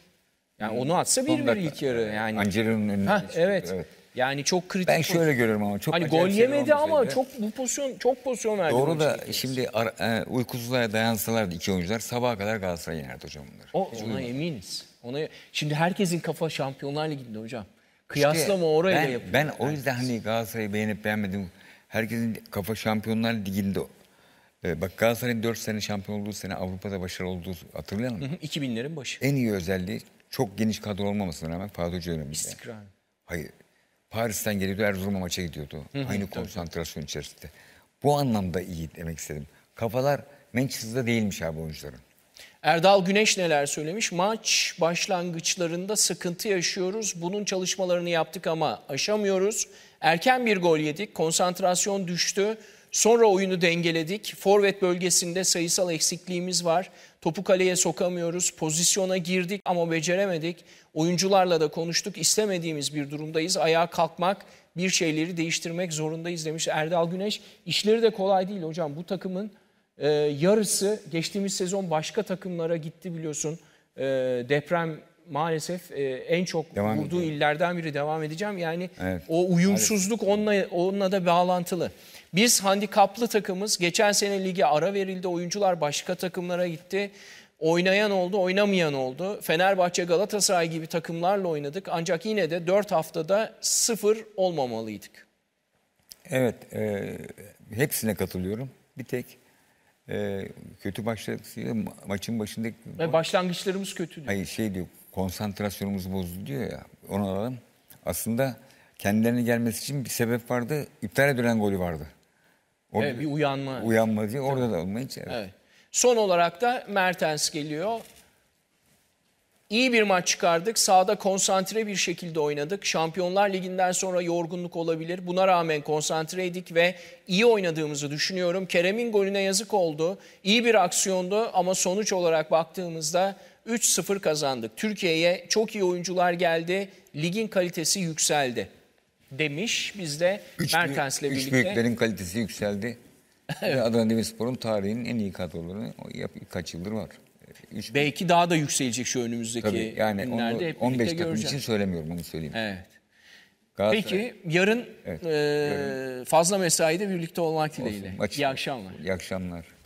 yani onu atsa bir bir ilk yarı yani. Angelo'nun önüne. Heh, evet. evet. Yani çok kritik. Ben şöyle görüyorum ama çok hani gol yemedi ama dedi. çok bu pozisyon çok pozisyon verdi. Doğru da şey şimdi ara, e, uykusuzluğa dayansalardı iki oyuncular sabaha kadar Galatasaray yenerdi hocam bunlar. O, Hiç ona uyumadı. eminiz. Ona şimdi herkesin kafa Şampiyonlar Ligi'nde hocam. Kıyaslama işte orayla ben, yapıyor. Ben o yüzden hani Galatasaray'ı beğenip beğenmedim. Herkesin kafa Şampiyonlar Ligi'nde e, Bak Galatasaray'ın 4 sene şampiyon olduğu sene Avrupa'da başarılı olduğu hatırlayalım mı? 2000'lerin başı. En iyi özelliği çok geniş kadro olmamasına rağmen Fatih Hoca döneminde. İstikrar. Hayır. Paris'ten geliyordu Erzurum'a maça gidiyordu. Hı hı, Aynı konsantrasyon tabii. içerisinde. Bu anlamda iyi demek istedim. Kafalar Manchester'da değilmiş abi oyuncuların. Erdal Güneş neler söylemiş? Maç başlangıçlarında sıkıntı yaşıyoruz. Bunun çalışmalarını yaptık ama aşamıyoruz. Erken bir gol yedik. Konsantrasyon düştü. Sonra oyunu dengeledik. Forvet bölgesinde sayısal eksikliğimiz var. Topu kaleye sokamıyoruz. Pozisyona girdik ama beceremedik. Oyuncularla da konuştuk. İstemediğimiz bir durumdayız. Ayağa kalkmak, bir şeyleri değiştirmek zorundayız demiş Erdal Güneş. İşleri de kolay değil hocam. Bu takımın e, yarısı geçtiğimiz sezon başka takımlara gitti biliyorsun. E, deprem maalesef e, en çok devam vurduğu edeceğim. illerden biri devam edeceğim. Yani evet. o uyumsuzluk evet. onunla, onunla da bağlantılı. Biz handikaplı takımız. Geçen sene ligi ara verildi. Oyuncular başka takımlara gitti. Oynayan oldu, oynamayan oldu. Fenerbahçe, Galatasaray gibi takımlarla oynadık. Ancak yine de 4 haftada sıfır olmamalıydık. Evet, e, hepsine katılıyorum. Bir tek e, kötü başlangıç Maçın başındaki... Ve başlangıçlarımız kötü Hayır şey diyor, konsantrasyonumuz bozuluyor ya. Onu alalım. Aslında kendilerine gelmesi için bir sebep vardı. İptal edilen golü vardı. Orada evet, bir uyanma. Uyanma diye orada da olmayı içeri. Evet. Son olarak da Mertens geliyor. İyi bir maç çıkardık. Sahada konsantre bir şekilde oynadık. Şampiyonlar Ligi'nden sonra yorgunluk olabilir. Buna rağmen konsantreydik ve iyi oynadığımızı düşünüyorum. Kerem'in golüne yazık oldu. İyi bir aksiyondu ama sonuç olarak baktığımızda 3-0 kazandık. Türkiye'ye çok iyi oyuncular geldi. Ligin kalitesi yükseldi demiş. Biz de Mertens'le birlikte. Üç büyüklerin kalitesi yükseldi. evet. Adana Demirspor'un tarihinin en iyi kadrolarını kaç yıldır var. Üç Belki büyük. daha da yükselecek şu önümüzdeki Tabii, yani günlerde. Onu, 15 takım için söylemiyorum onu söyleyeyim. Evet. Peki yarın, evet, e, yarın fazla mesaide birlikte olmak dileğiyle. Olsun, maç, İyi akşamlar. İyi akşamlar.